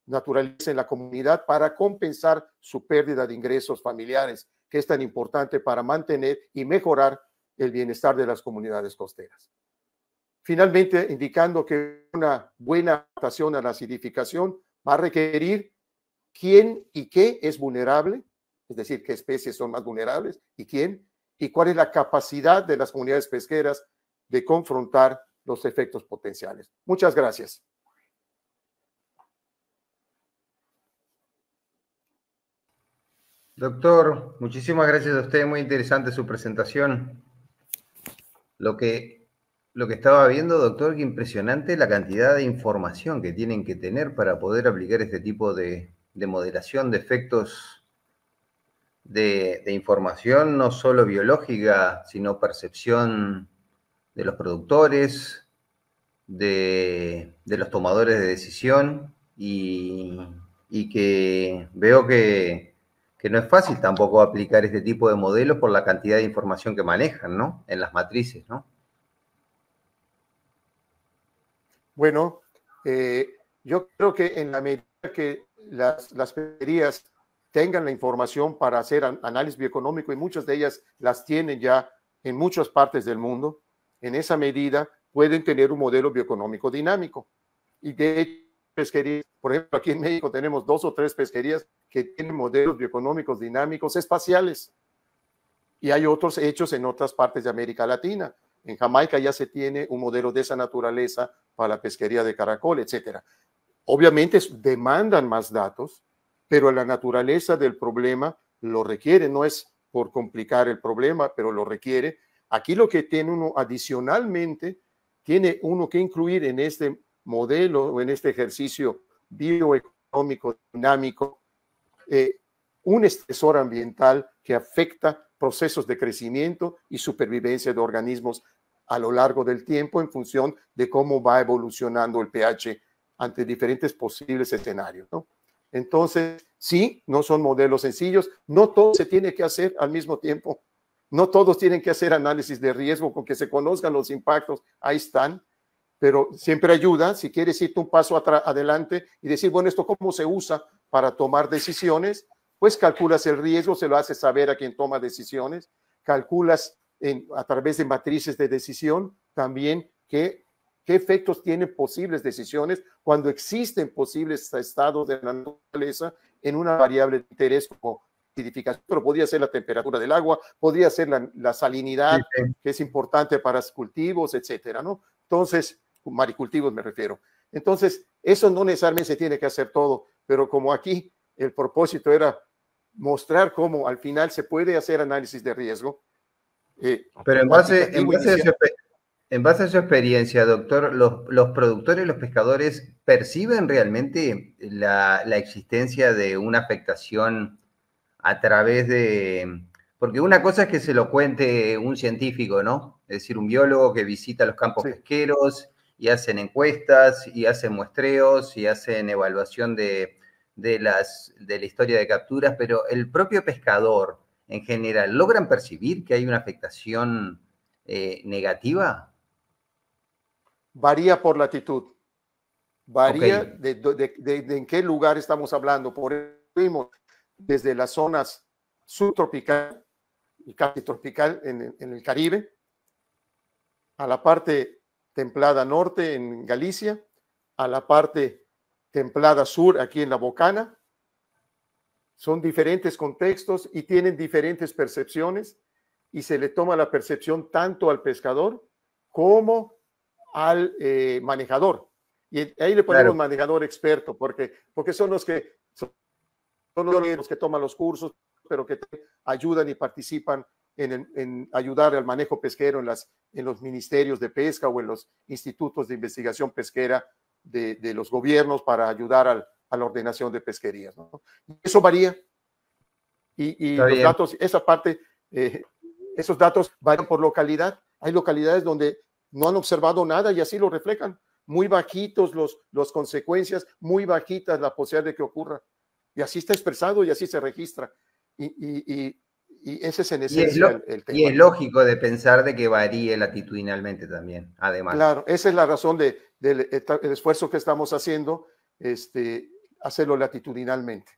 naturaleza en la comunidad para compensar su pérdida de ingresos familiares, que es tan importante para mantener y mejorar el bienestar de las comunidades costeras. Finalmente, indicando que una buena adaptación a la acidificación va a requerir quién y qué es vulnerable, es decir, qué especies son más vulnerables y quién, y cuál es la capacidad de las comunidades pesqueras de confrontar los efectos potenciales. Muchas gracias. Doctor, muchísimas gracias a usted, muy interesante su presentación. Lo que lo que estaba viendo, doctor, que impresionante la cantidad de información que tienen que tener para poder aplicar este tipo de, moderación modelación de efectos de, información, no solo biológica, sino percepción de los productores, de, los tomadores de decisión, y, que veo que, que no es fácil tampoco aplicar este tipo de modelos por la cantidad de información que manejan, ¿no? En las matrices, ¿no? Bueno, eh, yo creo que en la medida que las, pesquerías tengan la información para hacer análisis bioeconómico y muchas de ellas las tienen ya en muchas partes del mundo, en esa medida pueden tener un modelo bioeconómico dinámico. Y de hecho, pesquerías, por ejemplo, aquí en México tenemos dos o tres pesquerías que tienen modelos bioeconómicos dinámicos espaciales. Y hay otros hechos en otras partes de América Latina. En Jamaica ya se tiene un modelo de esa naturaleza para la pesquería de caracol, etc. Obviamente demandan más datos, pero la naturaleza del problema lo requiere, no es por complicar el problema, pero lo requiere. Aquí lo que tiene uno adicionalmente, tiene uno que incluir en este modelo o en este ejercicio bioeconómico dinámico eh, un estresor ambiental que afecta procesos de crecimiento y supervivencia de organismos a lo largo del tiempo en función de cómo va evolucionando el pH ante diferentes posibles escenarios. Entonces, sí, no son modelos sencillos, no todo se tiene que hacer al mismo tiempo, no todos tienen que hacer análisis de riesgo con que se conozcan los impactos, ahí están, pero siempre ayuda si quieres irte un paso adelante y decir, bueno, esto cómo se usa para tomar decisiones, pues calculas el riesgo, se lo hace saber a quien toma decisiones, calculas a través de matrices de decisión también qué, qué efectos tienen posibles decisiones cuando existen posibles estados de la naturaleza en una variable de interés como acidificación, pero podría ser la temperatura del agua, podría ser la, salinidad, que es importante para los cultivos, etcétera, ¿no? Entonces, maricultivos me refiero. Entonces, eso no necesariamente se tiene que hacer todo, pero como aquí el propósito era mostrar cómo al final se puede hacer análisis de riesgo, pero en base, en base, a su, experiencia, doctor, ¿los, los productores, los pescadores, perciben realmente la, existencia de una afectación a través de... Porque una cosa es que se lo cuente un científico, ¿no? Es decir, un biólogo que visita los campos pesqueros y hacen encuestas y hacen muestreos y hacen evaluación de, de, las, de la historia de capturas, pero el propio pescador, en general, ¿logran percibir que hay una afectación eh, negativa? Varía por latitud, varía de, en qué lugar estamos hablando. Por ejemplo, desde las zonas subtropical y casi tropical en, en el Caribe, a la parte templada norte en Galicia, a la parte templada sur aquí en la Bocana, son diferentes contextos y tienen diferentes percepciones y se le toma la percepción tanto al pescador como al eh, manejador. Y ahí le ponemos manejador experto, porque, porque son los que son los que toman los cursos, pero que ayudan y participan en, en, ayudar al manejo pesquero en, las, en los ministerios de pesca o en los institutos de investigación pesquera de los gobiernos para ayudar al, a la ordenación de pesquerías. ¿no? Eso varía. Y, los datos, esa parte, eh, esos datos varían por localidad. Hay localidades donde no han observado nada y así lo reflejan. Muy bajitos los, las consecuencias, muy bajitas la posibilidad de que ocurra. Y así está expresado y así se registra. Y, ese es el, el, Y es lógico de pensar de que varíe latitudinalmente también, además. Claro, esa es la razón del de, esfuerzo que estamos haciendo este, hacerlo latitudinalmente.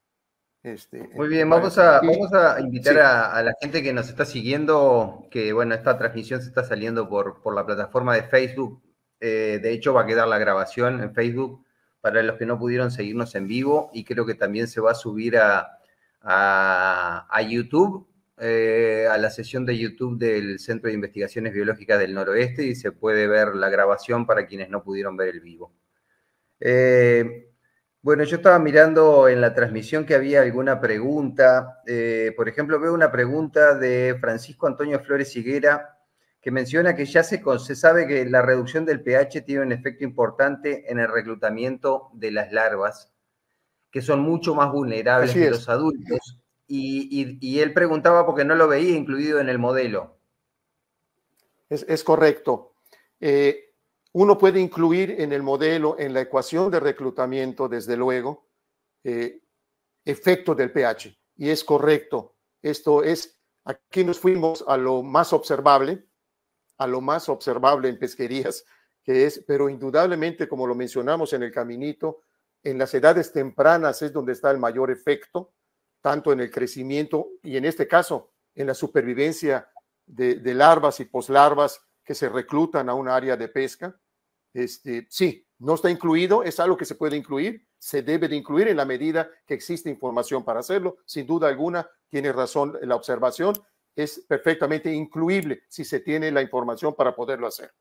Este, Muy bien, vamos a, vamos a invitar a, la gente que nos está siguiendo, que bueno, esta transmisión se está saliendo por, por la plataforma de Facebook. Eh, de hecho, va a quedar la grabación en Facebook para los que no pudieron seguirnos en vivo y creo que también se va a subir a, a, YouTube, eh, a la sesión de YouTube del Centro de Investigaciones Biológicas del Noroeste y se puede ver la grabación para quienes no pudieron ver el vivo. Eh, bueno, yo estaba mirando en la transmisión que había alguna pregunta. Eh, por ejemplo, veo una pregunta de Francisco Antonio Flores Higuera que menciona que ya se, sabe que la reducción del pH tiene un efecto importante en el reclutamiento de las larvas, que son mucho más vulnerables que los adultos. Y, él preguntaba porque no lo veía incluido en el modelo. Es, correcto. Eh, uno puede incluir en el modelo, en la ecuación de reclutamiento, desde luego, eh, efecto del pH. Y es correcto. Esto es, aquí nos fuimos a lo más observable, a lo más observable en pesquerías, que es, pero indudablemente, como lo mencionamos en el caminito, en las edades tempranas es donde está el mayor efecto, tanto en el crecimiento y en este caso en la supervivencia de, de larvas y poslarvas que se reclutan a un área de pesca. Este, sí, no está incluido, es algo que se puede incluir, se debe de incluir en la medida que existe información para hacerlo. Sin duda alguna, tiene razón la observación, es perfectamente incluible si se tiene la información para poderlo hacer.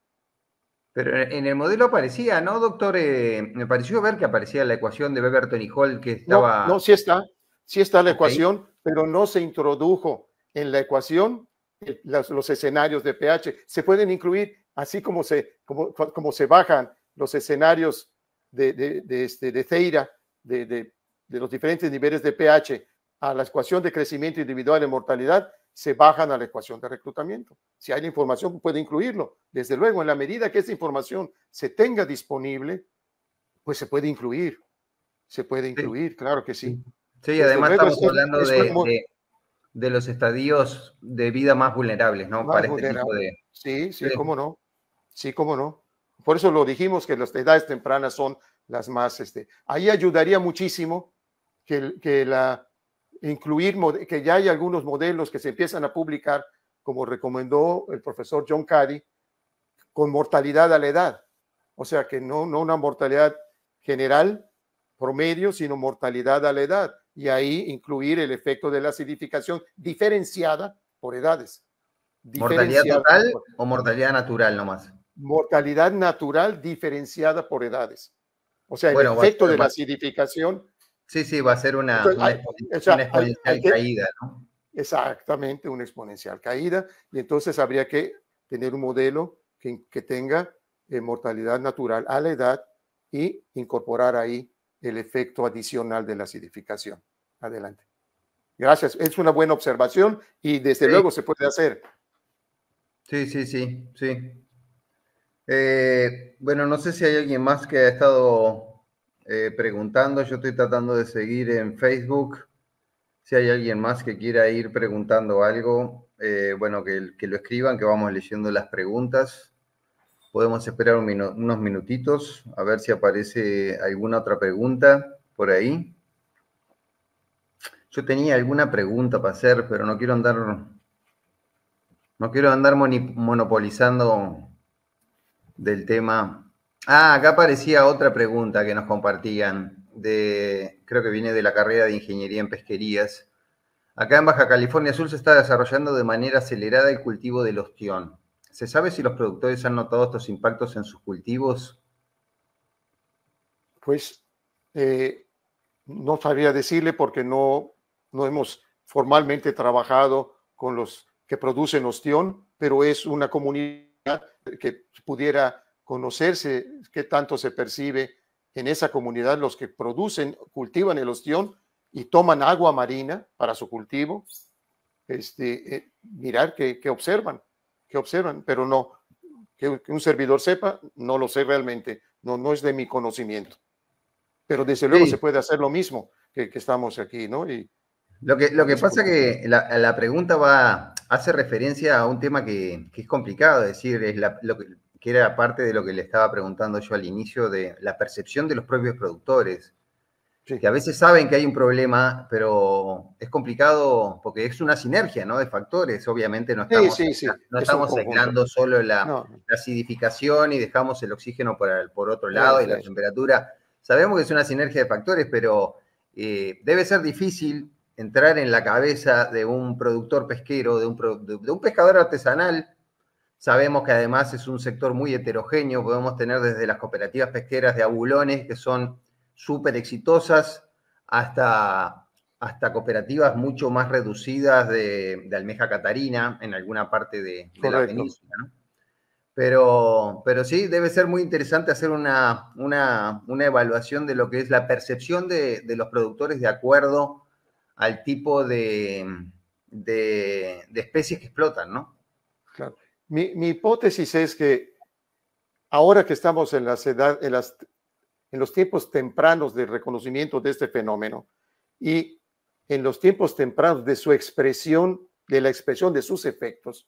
Pero eh, en el modelo aparecía, ¿no, doctor? Eh, me pareció ver que aparecía la ecuación de Beberton y Hall que estaba... No, sí está, sí está la ecuación, pero no se introdujo en la ecuación eh, los escenarios de pH. Se pueden incluir así como se, como, se bajan los escenarios de, este, Ceira, de, los diferentes niveles de pH a la ecuación de crecimiento individual en mortalidad, se bajan a la ecuación de reclutamiento. Si hay información, puede incluirlo. Desde luego, en la medida que esa información se tenga disponible, pues se puede incluir. Se puede incluir, claro que sí. Sí, además estamos hablando de, los estadios de vida más vulnerables, ¿no? Para este Sí, sí, cómo no. Sí, cómo no. Por eso lo dijimos que las edades tempranas son las más, este, ahí ayudaría muchísimo que, que la, incluir, que ya hay algunos modelos que se empiezan a publicar, como recomendó el profesor John Cady, con mortalidad a la edad. O sea, que no, no una mortalidad general, promedio, sino mortalidad a la edad. Y ahí incluir el efecto de la acidificación diferenciada por edades. ¿Mortalidad total o mortalidad natural nomás? mortalidad natural diferenciada por edades. O sea, el efecto de la acidificación. Sí, sí, va a ser una, exponencial caída, Exactamente, una exponencial caída. Y entonces habría que tener un modelo que, que tenga eh, mortalidad natural a la edad y incorporar ahí el efecto adicional de la acidificación. Adelante. Gracias. Es una buena observación y desde luego se puede hacer. Sí, sí, sí, sí. Eh, bueno, no sé si hay alguien más que ha estado eh, preguntando. Yo estoy tratando de seguir en Facebook. Si hay alguien más que quiera ir preguntando algo, eh, bueno, que, lo escriban, que vamos leyendo las preguntas. Podemos esperar unos minutitos a ver si aparece alguna otra pregunta por ahí. Yo tenía alguna pregunta para hacer, pero no quiero andar, no quiero andar monopolizando del tema. Ah, acá aparecía otra pregunta que nos compartían, de, creo que viene de la carrera de Ingeniería en Pesquerías. Acá en Baja California Sur se está desarrollando de manera acelerada el cultivo del ostión. ¿Se sabe si los productores han notado estos impactos en sus cultivos? Pues eh, no sabría decirle porque no, no hemos formalmente trabajado con los que producen ostión, pero es una comunidad que pudiera conocerse qué tanto se percibe en esa comunidad los que producen, cultivan el ostión y toman agua marina para su cultivo, este, eh, mirar qué observan, qué observan, pero no, que, un servidor sepa, no lo sé realmente, no, no es de mi conocimiento. Pero desde luego se puede hacer lo mismo que, estamos aquí, ¿no? Y, lo que, lo que pasa que la pregunta va hace referencia a un tema que, es complicado, es decir, es lo que, era parte de lo que le estaba preguntando yo al inicio, de la percepción de los propios productores, que a veces saben que hay un problema, pero es complicado porque es una sinergia ¿no? de factores, obviamente no estamos, sí, No solo la, acidificación y dejamos el oxígeno por, por otro lado y la temperatura. Sabemos que es una sinergia de factores, pero eh, debe ser difícil entrar en la cabeza de un productor pesquero, de un, de un pescador artesanal. Sabemos que además es un sector muy heterogéneo, podemos tener desde las cooperativas pesqueras de abulones, que son súper exitosas, hasta, hasta cooperativas mucho más reducidas de, almeja catarina en alguna parte de, la península. Pero, pero sí, debe ser muy interesante hacer una, evaluación de lo que es la percepción de, de los productores de acuerdo al tipo de, de, especies que explotan, ¿no? Mi, hipótesis es que ahora que estamos en, las edad, en, las, en los tiempos tempranos de reconocimiento de este fenómeno y en los tiempos tempranos de su expresión, de la expresión de sus efectos,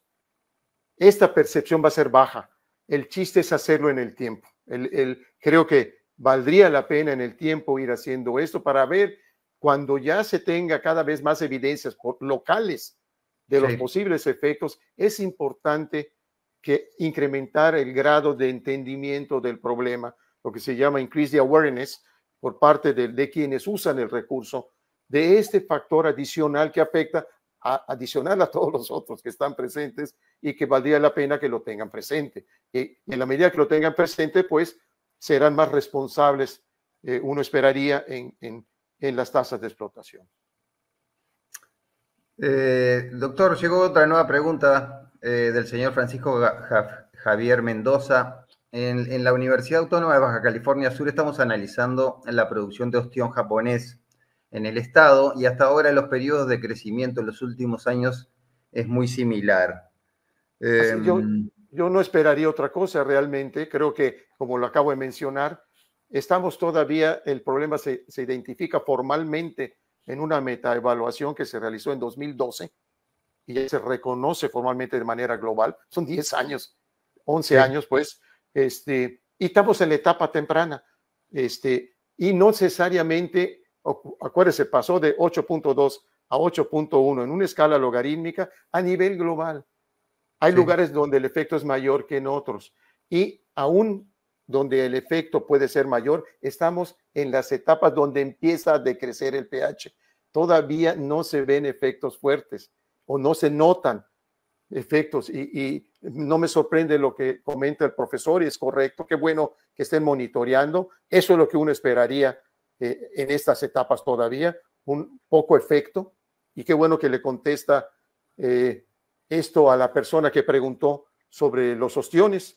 esta percepción va a ser baja. El chiste es hacerlo en el tiempo. El, el, creo que valdría la pena en el tiempo ir haciendo esto para ver cuando ya se tenga cada vez más evidencias locales de los posibles efectos, es importante que incrementar el grado de entendimiento del problema, lo que se llama increase the awareness por parte de, de quienes usan el recurso, de este factor adicional que afecta a, adicional a todos los otros que están presentes y que valdría la pena que lo tengan presente. Y en la medida que lo tengan presente, pues serán más responsables, eh, uno esperaría, en en las tasas de explotación. Eh, doctor, llegó otra nueva pregunta eh, del señor Francisco Javier Mendoza. En, la Universidad Autónoma de Baja California Sur estamos analizando la producción de ostión japonés en el estado y hasta ahora los periodos de crecimiento en los últimos años es muy similar. Em, yo no esperaría otra cosa realmente. Creo que, como lo acabo de mencionar, Estamos todavía, el problema se, identifica formalmente en una metaevaluación que se realizó en 2012 y se reconoce formalmente de manera global. Son 10 años, 11 años, pues. Este, y estamos en la etapa temprana. Este, y no necesariamente, acuérdese pasó de 8.2 a 8.1 en una escala logarítmica a nivel global. Hay lugares donde el efecto es mayor que en otros. Y aún donde el efecto puede ser mayor, estamos en las etapas donde empieza a decrecer el pH. Todavía no se ven efectos fuertes o no se notan efectos y, no me sorprende lo que comenta el profesor y es correcto, qué bueno que estén monitoreando. Eso es lo que uno esperaría eh, en estas etapas todavía, un poco efecto y qué bueno que le contesta eh, esto a la persona que preguntó sobre los ostiones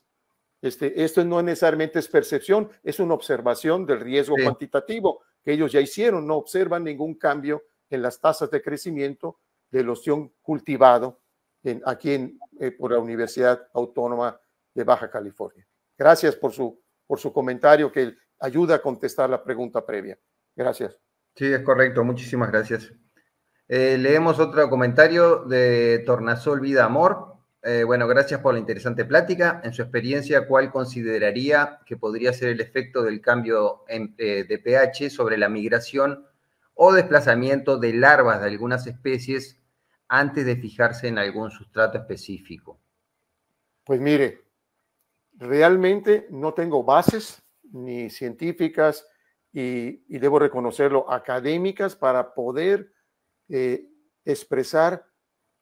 este, esto no necesariamente es percepción, es una observación del riesgo cuantitativo que ellos ya hicieron, no observan ningún cambio en las tasas de crecimiento del loción cultivado aquí eh, por la Universidad Autónoma de Baja California. Gracias por su, por su comentario que ayuda a contestar la pregunta previa. Gracias. Sí, es correcto. Muchísimas gracias. Eh, leemos otro comentario de Tornasol Vida Amor. Eh, bueno, gracias por la interesante plática. En su experiencia, ¿cuál consideraría que podría ser el efecto del cambio eh, de pH sobre la migración o desplazamiento de larvas de algunas especies antes de fijarse en algún sustrato específico? Pues mire, realmente no tengo bases ni científicas y, debo reconocerlo académicas para poder eh, expresar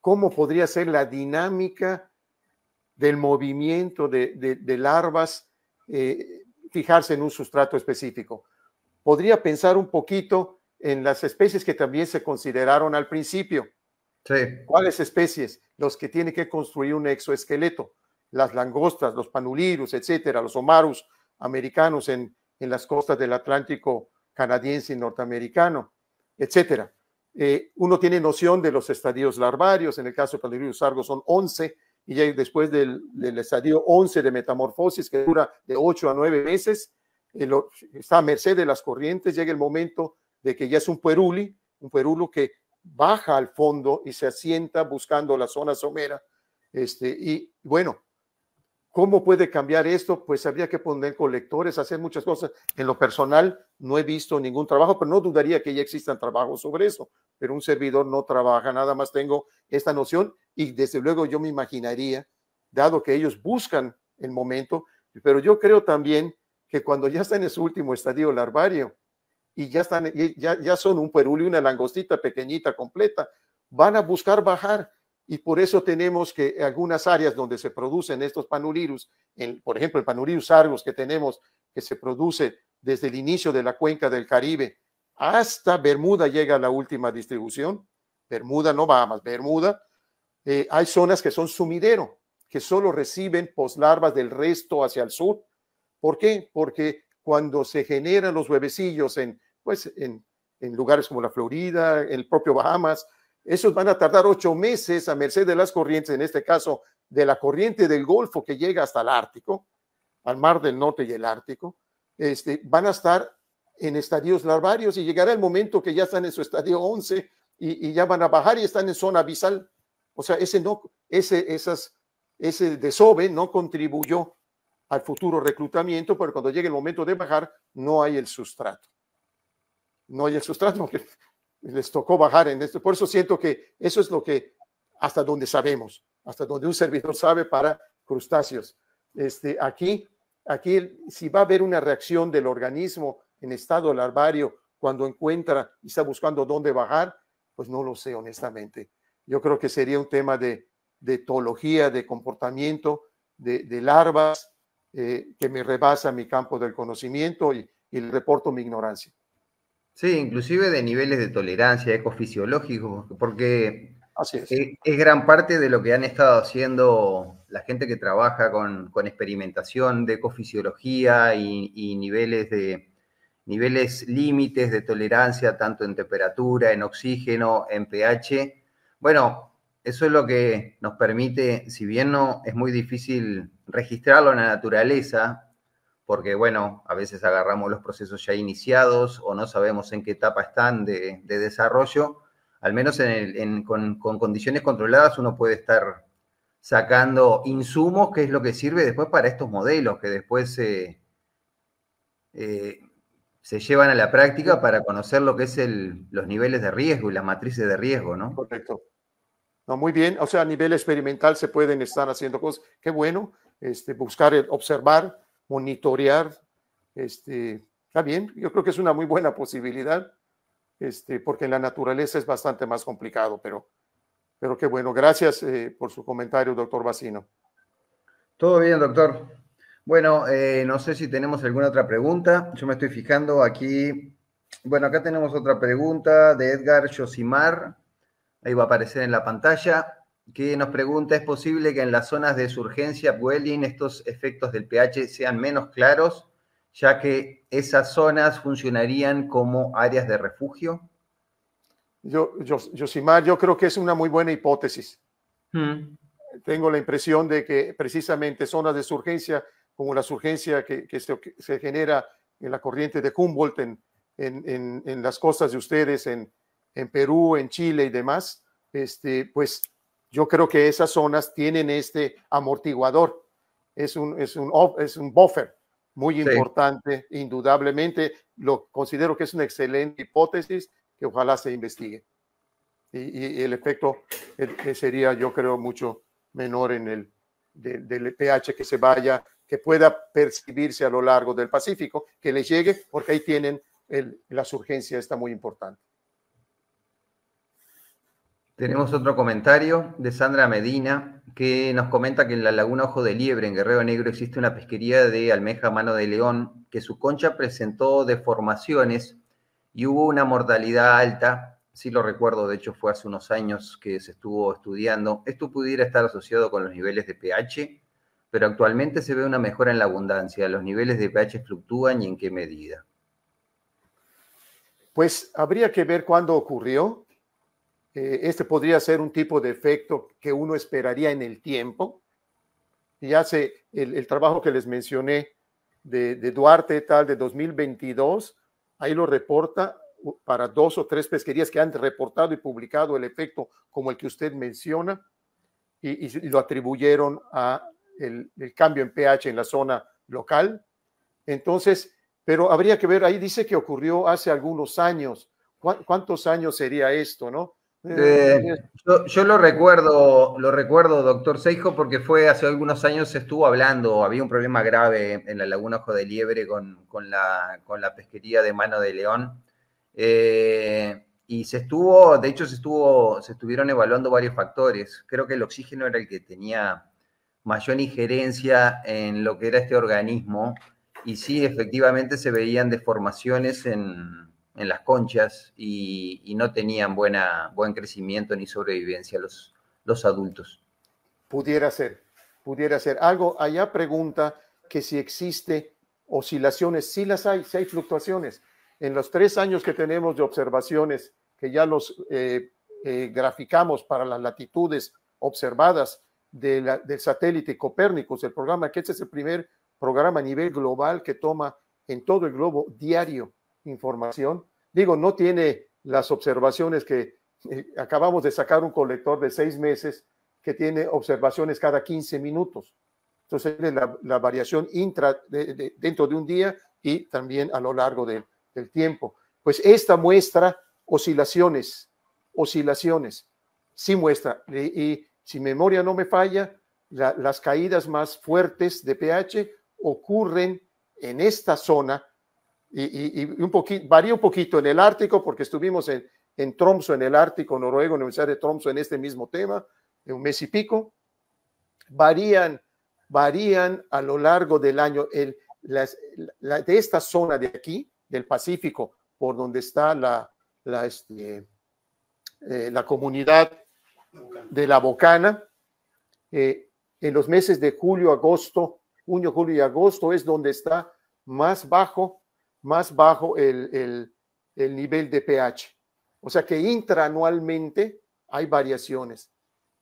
cómo podría ser la dinámica del movimiento de, larvas, eh, fijarse en un sustrato específico. Podría pensar un poquito en las especies que también se consideraron al principio. ¿Cuáles especies? Los que tienen que construir un exoesqueleto, las langostas, los panulirus, etcétera, los omarus americanos en las costas del Atlántico canadiense y norteamericano, etcétera. Eh, uno tiene noción de los estadios larvarios, en el caso de Palerius Sargo son 11, y ya después del, estadio 11 de metamorfosis, que dura de 8 a 9 meses, eh, está a merced de las corrientes, llega el momento de que ya es un pueruli, un puerulo que baja al fondo y se asienta buscando la zona somera. Este, y bueno, ¿Cómo puede cambiar esto? Pues habría que poner colectores, hacer muchas cosas. En lo personal, no he visto ningún trabajo, pero no dudaría que ya existan trabajos sobre eso. Pero un servidor no trabaja, nada más tengo esta noción y desde luego yo me imaginaría, dado que ellos buscan el momento, pero yo creo también que cuando ya están en su último estadio larvario y ya, están, ya, ya son un perul y una langostita pequeñita completa, van a buscar bajar y por eso tenemos que eh, algunas áreas donde se producen estos panurirus, por ejemplo el panurirus argos que tenemos, que se produce desde el inicio de la cuenca del Caribe hasta Bermuda llega la última distribución, Bermuda, no Bahamas, Bermuda, eh, hay zonas que son sumidero, que solo reciben poslarvas del resto hacia el sur. ¿Por qué? Porque cuando se generan los huevecillos en, pues, en lugares como la Florida, el propio Bahamas, esos van a tardar ocho meses a merced de las corrientes, en este caso de la corriente del Golfo que llega hasta el Ártico, al Mar del Norte y el Ártico, este, van a estar en estadios larvarios y llegará el momento que ya están en su estadio 11 y, ya van a bajar y están en zona abisal. O sea, ese, no, ese, esas, ese desove no contribuyó al futuro reclutamiento, pero cuando llegue el momento de bajar, no hay el sustrato. No hay el sustrato, porque les tocó bajar en esto. Por eso siento que eso es lo que, hasta donde sabemos, hasta donde un servidor sabe para crustáceos. Este, aquí, aquí, si va a haber una reacción del organismo en estado larvario cuando encuentra y está buscando dónde bajar, pues no lo sé, honestamente. Yo creo que sería un tema de, de etología, de comportamiento, de, larvas, eh, que me rebasa mi campo del conocimiento y, y reporto mi ignorancia. Sí, inclusive de niveles de tolerancia ecofisiológicos, porque es. gran parte de lo que han estado haciendo la gente que trabaja con, experimentación de ecofisiología y, y niveles de niveles límites de tolerancia, tanto en temperatura, en oxígeno, en pH. Bueno, eso es lo que nos permite, si bien no es muy difícil registrarlo en la naturaleza, porque bueno, a veces agarramos los procesos ya iniciados o no sabemos en qué etapa están de, desarrollo. Al menos con, condiciones controladas uno puede estar sacando insumos, que es lo que sirve después para estos modelos, que después eh, eh, se llevan a la práctica para conocer lo que es los niveles de riesgo y las matrices de riesgo, ¿no? Correcto. No, muy bien. O sea, a nivel experimental se pueden estar haciendo cosas. Qué bueno, este, buscar, eh, observar monitorear. Este, está bien, yo creo que es una muy buena posibilidad, este, porque en la naturaleza es bastante más complicado, pero, pero qué bueno. Gracias eh, por su comentario, doctor Bacino. Todo bien, doctor. Bueno, eh, no sé si tenemos alguna otra pregunta. Yo me estoy fijando aquí. Bueno, acá tenemos otra pregunta de Edgar Yosimar. Ahí va a aparecer en la pantalla que nos pregunta, ¿es posible que en las zonas de surgencia upwelling estos efectos del pH sean menos claros, ya que esas zonas funcionarían como áreas de refugio? Yo, yo, Yosimar, yo creo que es una muy buena hipótesis. Hmm. Tengo la impresión de que precisamente zonas de surgencia, como la surgencia que, que, se, genera en la corriente de Humboldt, en, en, las costas de ustedes, en, Perú, en Chile y demás, este, pues yo creo que esas zonas tienen este amortiguador, es un, es un, es un buffer muy importante, indudablemente. Lo considero que es una excelente hipótesis que ojalá se investigue. Y, el efecto eh, eh, sería, yo creo, mucho menor en el del pH que se vaya, que pueda percibirse a lo largo del Pacífico, que les llegue, porque ahí tienen la surgencia está muy importante. Tenemos otro comentario de Sandra Medina que nos comenta que en la Laguna Ojo de Liebre, en Guerrero Negro, existe una pesquería de almeja mano de león que su concha presentó deformaciones y hubo una mortalidad alta. si lo recuerdo, de hecho fue hace unos años que se estuvo estudiando. Esto pudiera estar asociado con los niveles de pH, pero actualmente se ve una mejora en la abundancia. ¿Los niveles de pH fluctúan y en qué medida? Pues habría que ver cuándo ocurrió, eh, este podría ser un tipo de efecto que uno esperaría en el tiempo. Y hace el, el trabajo que les mencioné de, Duarte tal de 2022, ahí lo reporta para dos o tres pesquerías que han reportado y publicado el efecto como el que usted menciona y, lo atribuyeron a el, cambio en pH en la zona local. Entonces, pero habría que ver, ahí dice que ocurrió hace algunos años. ¿Cuántos años sería esto, no? Eh, eh, yo, lo recuerdo, lo recuerdo, doctor Seijo, porque fue hace algunos años se estuvo hablando, había un problema grave en la Laguna Ojo de Liebre con, con, la, pesquería de mano de león. Eh, y se estuvo, de hecho, se estuvo, se estuvieron evaluando varios factores. Creo que el oxígeno era el que tenía mayor injerencia en lo que era este organismo. Y sí, efectivamente se veían deformaciones en, en las conchas y, no tenían buena, buen crecimiento ni sobrevivencia los, los adultos. Pudiera ser, pudiera ser. Algo allá pregunta que si existe oscilaciones, si las hay, si hay fluctuaciones. En los tres años que tenemos de observaciones, que ya los eh, eh, graficamos para las latitudes observadas del satélite Copérnicus, el programa que este es el primer programa a nivel global que toma en todo el globo diario información. Digo, no tiene las observaciones que eh, acabamos de sacar un colector de seis meses que tiene observaciones cada 15 minutos. Entonces, la, variación intra dentro de un día y también a lo largo del tiempo. Pues esta muestra oscilaciones, oscilaciones, sí muestra. Y, si memoria no me falla, las caídas más fuertes de pH ocurren en esta zona y, un poquito, varía un poquito en el Ártico, porque estuvimos en, en Tromso, en el Ártico noruego, en la Universidad de Tromso, en este mismo tema, en un mes y pico. Varían, varían a lo largo del año. El, las, la, de esta zona de aquí, del Pacífico, por donde está la, la, este, eh, la comunidad de la Bocana, eh, en los meses de julio, agosto, junio, julio y agosto es donde está más bajo más bajo el, nivel de pH. O sea que intranualmente hay variaciones.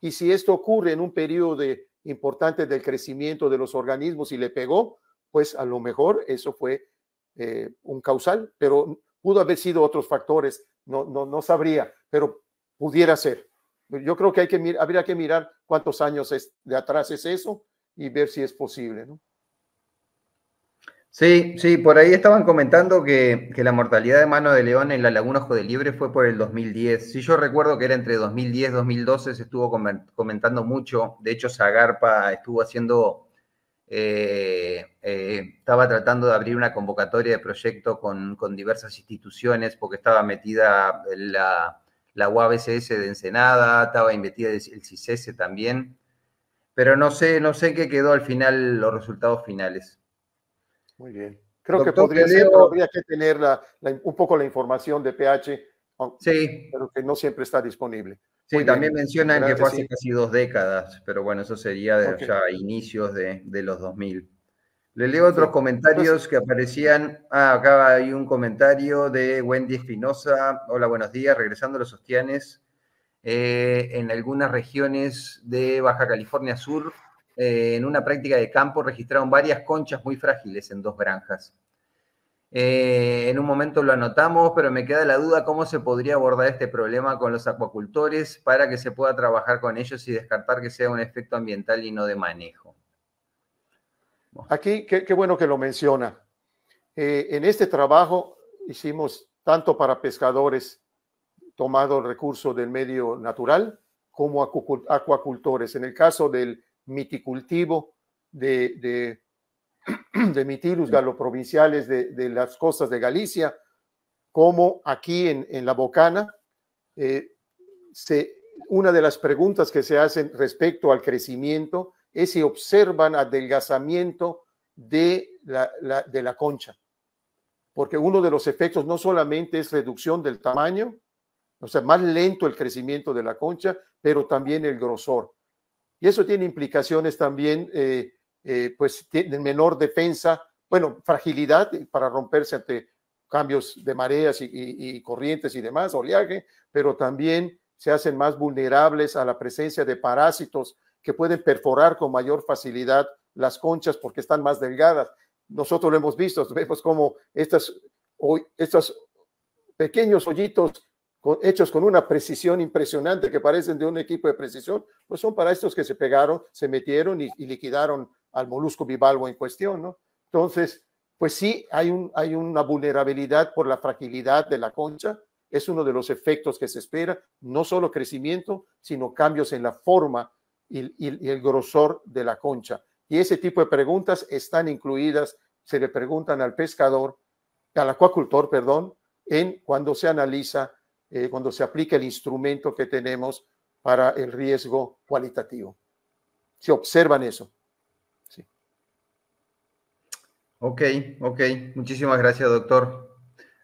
Y si esto ocurre en un periodo importante del crecimiento de los organismos y le pegó, pues a lo mejor eso fue eh, un causal, pero pudo haber sido otros factores, no, no, no sabría, pero pudiera ser. Yo creo que, hay que habría que mirar cuántos años de atrás es eso y ver si es posible. ¿no? Sí, sí, por ahí estaban comentando que, la mortalidad de mano de león en la Laguna Ojo de Libre fue por el 2010. Si yo recuerdo que era entre 2010 y 2012, se estuvo comentando mucho. De hecho, Zagarpa estuvo haciendo, eh, eh, estaba tratando de abrir una convocatoria de proyecto con, diversas instituciones porque estaba metida la, la UABCS de Ensenada, estaba metida el CISESE también. Pero no sé, no sé qué quedó al final, los resultados finales. Muy bien. Creo que podría ser, habría que tener un poco la información de PH, pero que no siempre está disponible. Sí, también mencionan que fue hace casi dos décadas, pero bueno, eso sería de, ya inicios de, los 2000. Le leo otros comentarios que aparecían. Ah, acá hay un comentario de Wendy Espinosa. Hola, buenos días. Regresando a los hostianes, eh, en algunas regiones de Baja California Sur eh, en una práctica de campo registraron varias conchas muy frágiles en dos granjas. Eh, en un momento lo anotamos, pero me queda la duda cómo se podría abordar este problema con los acuacultores para que se pueda trabajar con ellos y descartar que sea un efecto ambiental y no de manejo. Aquí, qué, bueno que lo menciona. Eh, en este trabajo hicimos tanto para pescadores tomado recursos del medio natural como acuacultores. En el caso del miticultivo de, de, mitilus galoprovinciales de, de las costas de Galicia, como aquí en, La Bocana, eh, una de las preguntas que se hacen respecto al crecimiento es si observan adelgazamiento de de la concha, porque uno de los efectos no solamente es reducción del tamaño, o sea, más lento el crecimiento de la concha, pero también el grosor. Y eso tiene implicaciones también, eh, eh, pues tienen menor defensa, bueno, fragilidad eh, para romperse ante cambios de mareas y, corrientes y demás, oleaje, pero también se hacen más vulnerables a la presencia de parásitos que pueden perforar con mayor facilidad las conchas porque están más delgadas. Nosotros lo hemos visto, vemos cómo estas, estos pequeños hoyitos hechos con una precisión impresionante que parecen de un equipo de precisión, pues son para estos que se pegaron, se metieron y, liquidaron al molusco bivalvo en cuestión, ¿no? Entonces, pues sí, hay, un, hay una vulnerabilidad por la fragilidad de la concha, es uno de los efectos que se espera, no solo crecimiento, sino cambios en la forma y, y el grosor de la concha. Y ese tipo de preguntas están incluidas, se le preguntan al pescador, al acuacultor, perdón, en cuando se analiza eh, cuando se aplica el instrumento que tenemos para el riesgo cualitativo. Si observan eso. Ok, ok. Muchísimas gracias, doctor.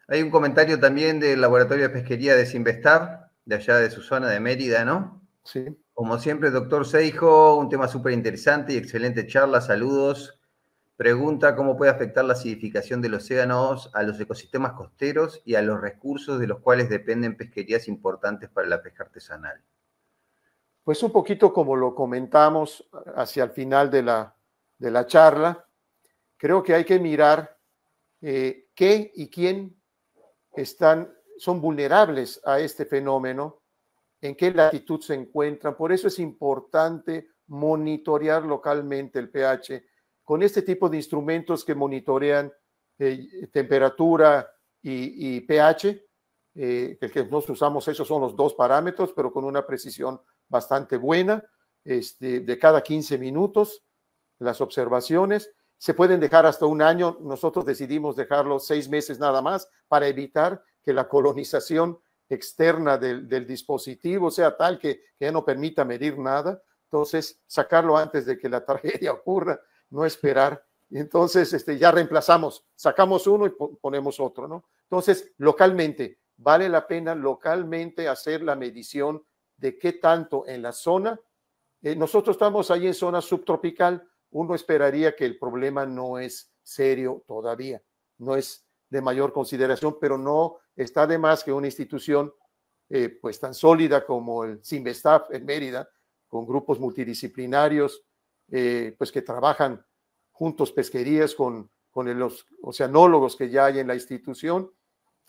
Hay un comentario también del Laboratorio de Pesquería de de allá de su zona de Mérida, ¿no? Sí. Como siempre, doctor Seijo, un tema súper interesante y excelente charla. Saludos. Pregunta cómo puede afectar la acidificación de los océanos a los ecosistemas costeros y a los recursos de los cuales dependen pesquerías importantes para la pesca artesanal. Pues un poquito como lo comentamos eh, hacia el final de la, charla, creo que hay que mirar eh, qué y quién están, son vulnerables a este fenómeno, en qué latitud se encuentran. Por eso es importante monitorear localmente el pH con este tipo de instrumentos que monitorean eh, temperatura y, pH, eh, el que nosotros usamos, esos son los dos parámetros, pero con una precisión bastante buena, este, de cada 15 minutos, las observaciones. Se pueden dejar hasta un año, nosotros decidimos dejarlo seis meses nada más para evitar que la colonización externa del, dispositivo sea tal que, que, ya no permita medir nada. Entonces, sacarlo antes de que la tragedia ocurra no esperar. entonces este, ya reemplazamos, sacamos uno y ponemos otro, ¿no? Entonces, localmente, vale la pena localmente hacer la medición de qué tanto en la zona. Eh, nosotros estamos ahí en zona subtropical, uno esperaría que el problema no es serio todavía, no es de mayor consideración, pero no está de más que una institución eh, pues tan sólida como el CIMBESTAF en Mérida, con grupos multidisciplinarios, eh, pues que trabajan juntos pesquerías con, con los oceanólogos que ya hay en la institución,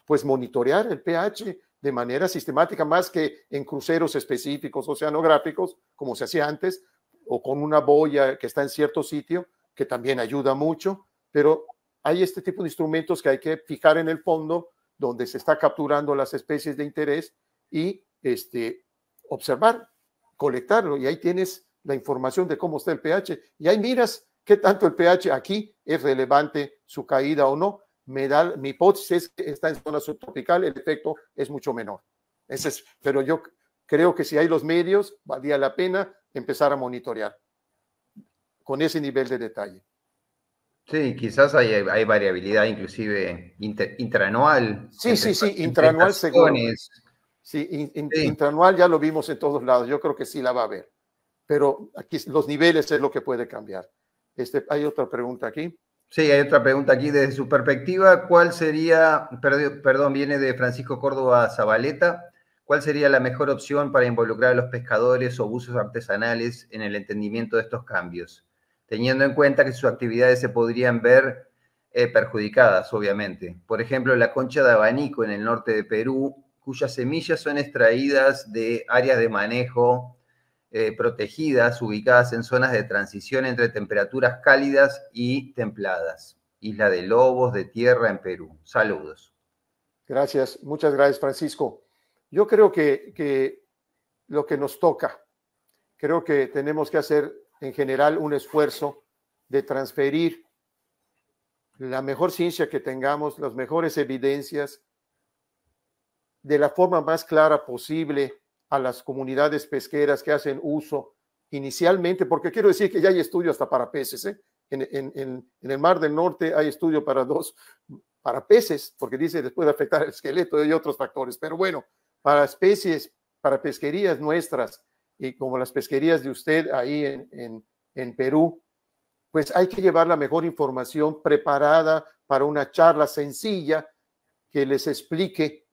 pues monitorear el pH de manera sistemática, más que en cruceros específicos oceanográficos, como se hacía antes, o con una boya que está en cierto sitio, que también ayuda mucho, pero hay este tipo de instrumentos que hay que fijar en el fondo, donde se está capturando las especies de interés y este, observar, colectarlo, y ahí tienes la información de cómo está el pH y ahí miras qué tanto el pH aquí es relevante, su caída o no. Me da, mi hipótesis es que está en zona subtropical, el efecto es mucho menor. Ese es, pero yo creo que si hay los medios, valía la pena empezar a monitorear con ese nivel de detalle. Sí, quizás hay, variabilidad inclusive intranual. Sí, sí, sí, intranual seguro. sí, intranual ya lo vimos en todos lados, yo creo que sí la va a haber pero aquí los niveles es lo que puede cambiar. Este, hay otra pregunta aquí. Sí, hay otra pregunta aquí. Desde su perspectiva, ¿cuál sería, perdón, viene de Francisco Córdoba Zabaleta, ¿cuál sería la mejor opción para involucrar a los pescadores o buzos artesanales en el entendimiento de estos cambios? Teniendo en cuenta que sus actividades se podrían ver eh, perjudicadas, obviamente. Por ejemplo, la concha de abanico en el norte de Perú, cuyas semillas son extraídas de áreas de manejo eh, protegidas ubicadas en zonas de transición entre temperaturas cálidas y templadas. Isla de Lobos, de Tierra, en Perú. Saludos. Gracias, muchas gracias Francisco. Yo creo que, que lo que nos toca, creo que tenemos que hacer en general un esfuerzo de transferir la mejor ciencia que tengamos, las mejores evidencias, de la forma más clara posible a las comunidades pesqueras que hacen uso inicialmente, porque quiero decir que ya hay estudio hasta para peces, ¿eh? en, el Mar del Norte hay estudio para dos, para peces, porque dice después de afectar el esqueleto y otros factores, pero bueno, para especies, para pesquerías nuestras y como las pesquerías de usted ahí en, en Perú, pues hay que llevar la mejor información preparada para una charla sencilla que les explique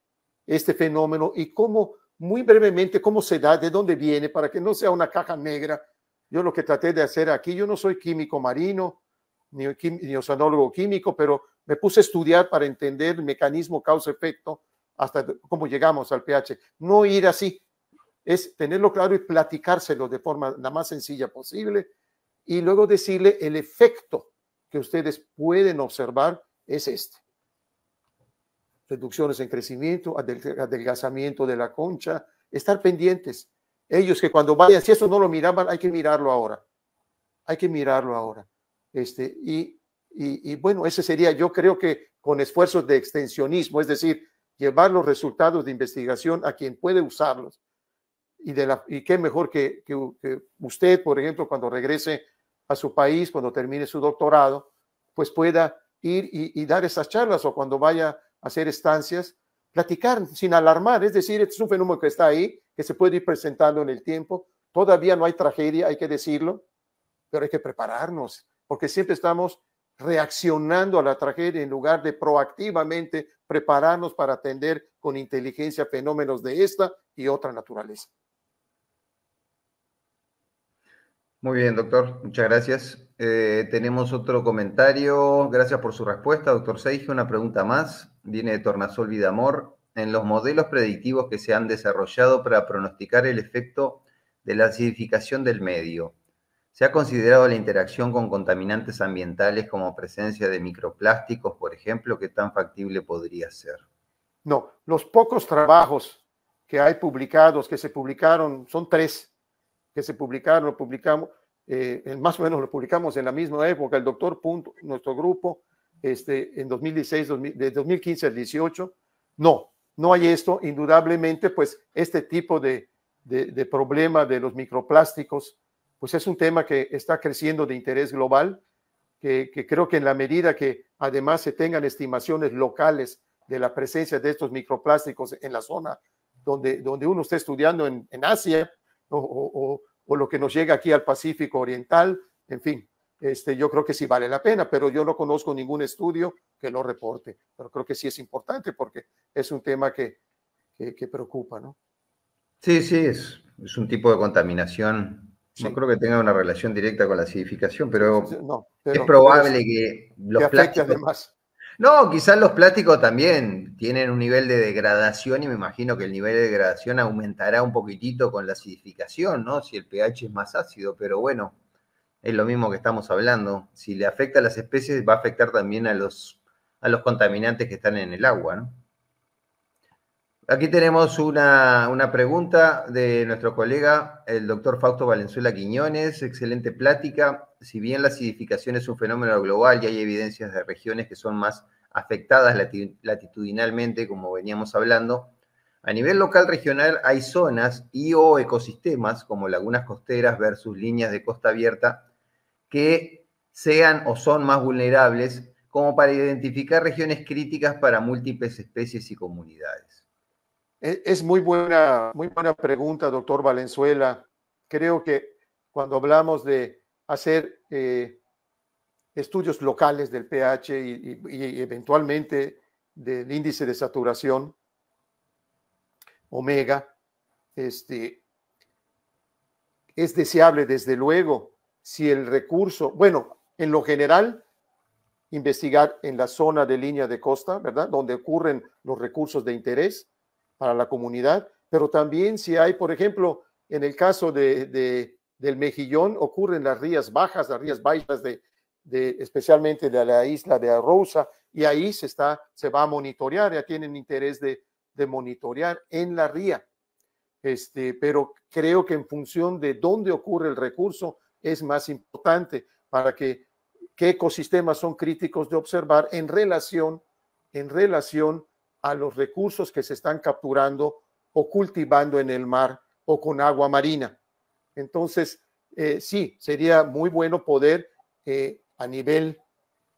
este fenómeno y cómo muy brevemente cómo se da, de dónde viene, para que no sea una caja negra. Yo lo que traté de hacer aquí, yo no soy químico marino, ni, oceanólogo químico, pero me puse a estudiar para entender el mecanismo causa-efecto hasta cómo llegamos al pH. No ir así, es tenerlo claro y platicárselo de forma la más sencilla posible y luego decirle el efecto que ustedes pueden observar es este reducciones en crecimiento, adelgazamiento de la concha, estar pendientes. Ellos que cuando vayan, si eso no lo miraban, hay que mirarlo ahora. Hay que mirarlo ahora. Este, y, y, bueno, ese sería, yo creo que con esfuerzos de extensionismo, es decir, llevar los resultados de investigación a quien puede usarlos. Y, de la, y qué mejor que, que, usted, por ejemplo, cuando regrese a su país, cuando termine su doctorado, pues pueda ir y, dar esas charlas o cuando vaya hacer estancias, platicar sin alarmar, es decir, este es un fenómeno que está ahí, que se puede ir presentando en el tiempo, todavía no hay tragedia, hay que decirlo, pero hay que prepararnos, porque siempre estamos reaccionando a la tragedia en lugar de proactivamente prepararnos para atender con inteligencia fenómenos de esta y otra naturaleza. Muy bien, doctor. Muchas gracias. Eh, tenemos otro comentario. Gracias por su respuesta, doctor Seige. Una pregunta más viene de tornasol Vidamor, en los modelos predictivos que se han desarrollado para pronosticar el efecto de la acidificación del medio. Se ha considerado la interacción con contaminantes ambientales como presencia de microplásticos, por ejemplo, que tan factible podría ser. No, los pocos trabajos que hay publicados, que se publicaron, son tres, que se publicaron, lo publicamos, eh, más o menos lo publicamos en la misma época, el doctor Punto, nuestro grupo, este, en 2016, de 2015 al 18. No, no hay esto. Indudablemente, pues este tipo de, problema de los microplásticos, pues es un tema que está creciendo de interés global, que, creo que en la medida que además se tengan estimaciones locales de la presencia de estos microplásticos en la zona donde, donde uno está estudiando en, Asia o, lo que nos llega aquí al Pacífico Oriental, en fin, este, yo creo que sí vale la pena, pero yo no conozco ningún estudio que lo reporte, pero creo que sí es importante porque es un tema que, preocupa, ¿no? Sí, sí, es, es un tipo de contaminación. No creo que tenga una relación directa con la acidificación, pero, es probable que los plásticos... Además. No, quizás los plásticos también tienen un nivel de degradación y me imagino que el nivel de degradación aumentará un poquitito con la acidificación, ¿no? Si el pH es más ácido, pero bueno, es lo mismo que estamos hablando. Si le afecta a las especies, va a afectar también a los, a los contaminantes que están en el agua. Aquí tenemos una, una, pregunta de nuestro colega, el doctor Fausto Valenzuela Quiñones. Excelente plática. Si bien la acidificación es un fenómeno global y hay evidencias de regiones que son más afectadas latitudinalmente, como veníamos hablando, a nivel local regional hay zonas y o ecosistemas como lagunas costeras versus líneas de costa abierta que sean o son más vulnerables, como para identificar regiones críticas para múltiples especies y comunidades. E, es muy buena, muy buena pregunta, doctor Valenzuela. Creo que cuando hablamos de hacer eh, estudios locales del pH y, eventualmente del índice de saturación, omega, este, es deseable desde luego si el recurso, bueno, en lo general, investigar en la zona de línea de costa, ¿verdad? Donde ocurren los recursos de interés para la comunidad, pero también si hay, por ejemplo, en el caso de, del mejillón, ocurren las rías bajas, las rías bajas de, especialmente de la isla de Arrosa, y ahí se, está, se va a monitorear, ya tienen interés de, de monitorear en la ría. Este, pero creo que en función de dónde ocurre el recurso, es más importante para que qué ecosistemas son críticos de observar en relación, en relación a los recursos que se están capturando o cultivando en el mar o con agua marina. Entonces, eh, sí, sería muy bueno poder eh, a nivel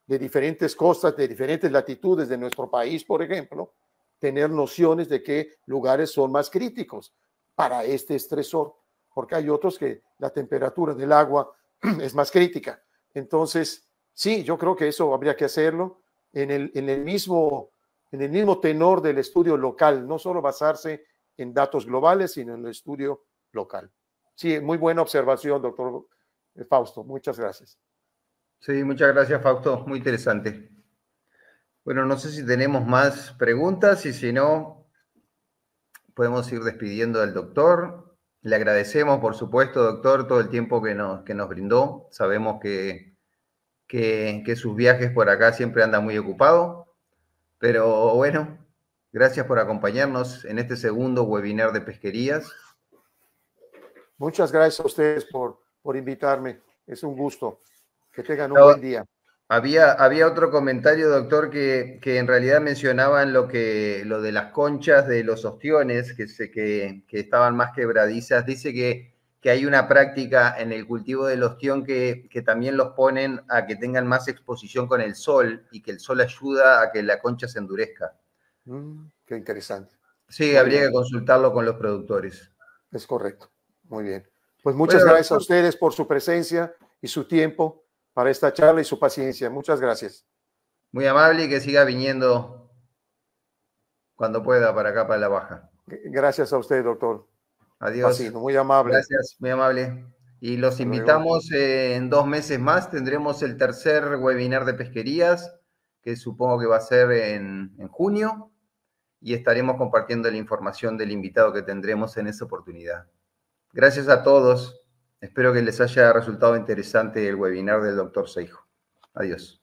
de diferentes costas, de diferentes latitudes de nuestro país, por ejemplo, tener nociones de qué lugares son más críticos para este estresor porque hay otros que la temperatura del agua es más crítica. Entonces, sí, yo creo que eso habría que hacerlo en el, en el, mismo, en el mismo tenor del estudio local, no solo basarse en datos globales, sino en el estudio local. Sí, muy buena observación, doctor eh, Fausto. Muchas gracias. Sí, muchas gracias, Fausto. Muy interesante. Bueno, no sé si tenemos más preguntas y si no, podemos ir despidiendo al doctor. Le agradecemos, por supuesto, doctor, todo el tiempo que nos, que nos brindó. Sabemos que, sus viajes por acá siempre andan muy ocupados, pero bueno, gracias por acompañarnos en este segundo webinar de pesquerías. Muchas gracias a ustedes por, por invitarme. Es un gusto. Que tengan un buen día. Había, otro comentario, doctor, que, en realidad mencionaban lo, que, lo de las conchas de los ostiones que, se, que, estaban más quebradizas. Dice que, hay una práctica en el cultivo del ostión que, también los ponen a que tengan más exposición con el sol y que el sol ayuda a que la concha se endurezca. Mm, qué interesante. Sí, habría que consultarlo con los productores. Es correcto. Muy bien. Pues muchas gracias a ustedes por su presencia y su tiempo para esta charla y su paciencia. Muchas gracias. Muy amable y que siga viniendo cuando pueda para acá, para la baja. Gracias a usted, doctor. Adiós. muy amable. Gracias, muy amable. Y los invitamos eh, en dos meses más. Tendremos el tercer webinar de pesquerías, que supongo que va a ser en, en junio, y estaremos compartiendo la información del invitado que tendremos en esa oportunidad. Gracias a todos. Espero que les haya resultado interesante el webinar del doctor Seijo. Adiós.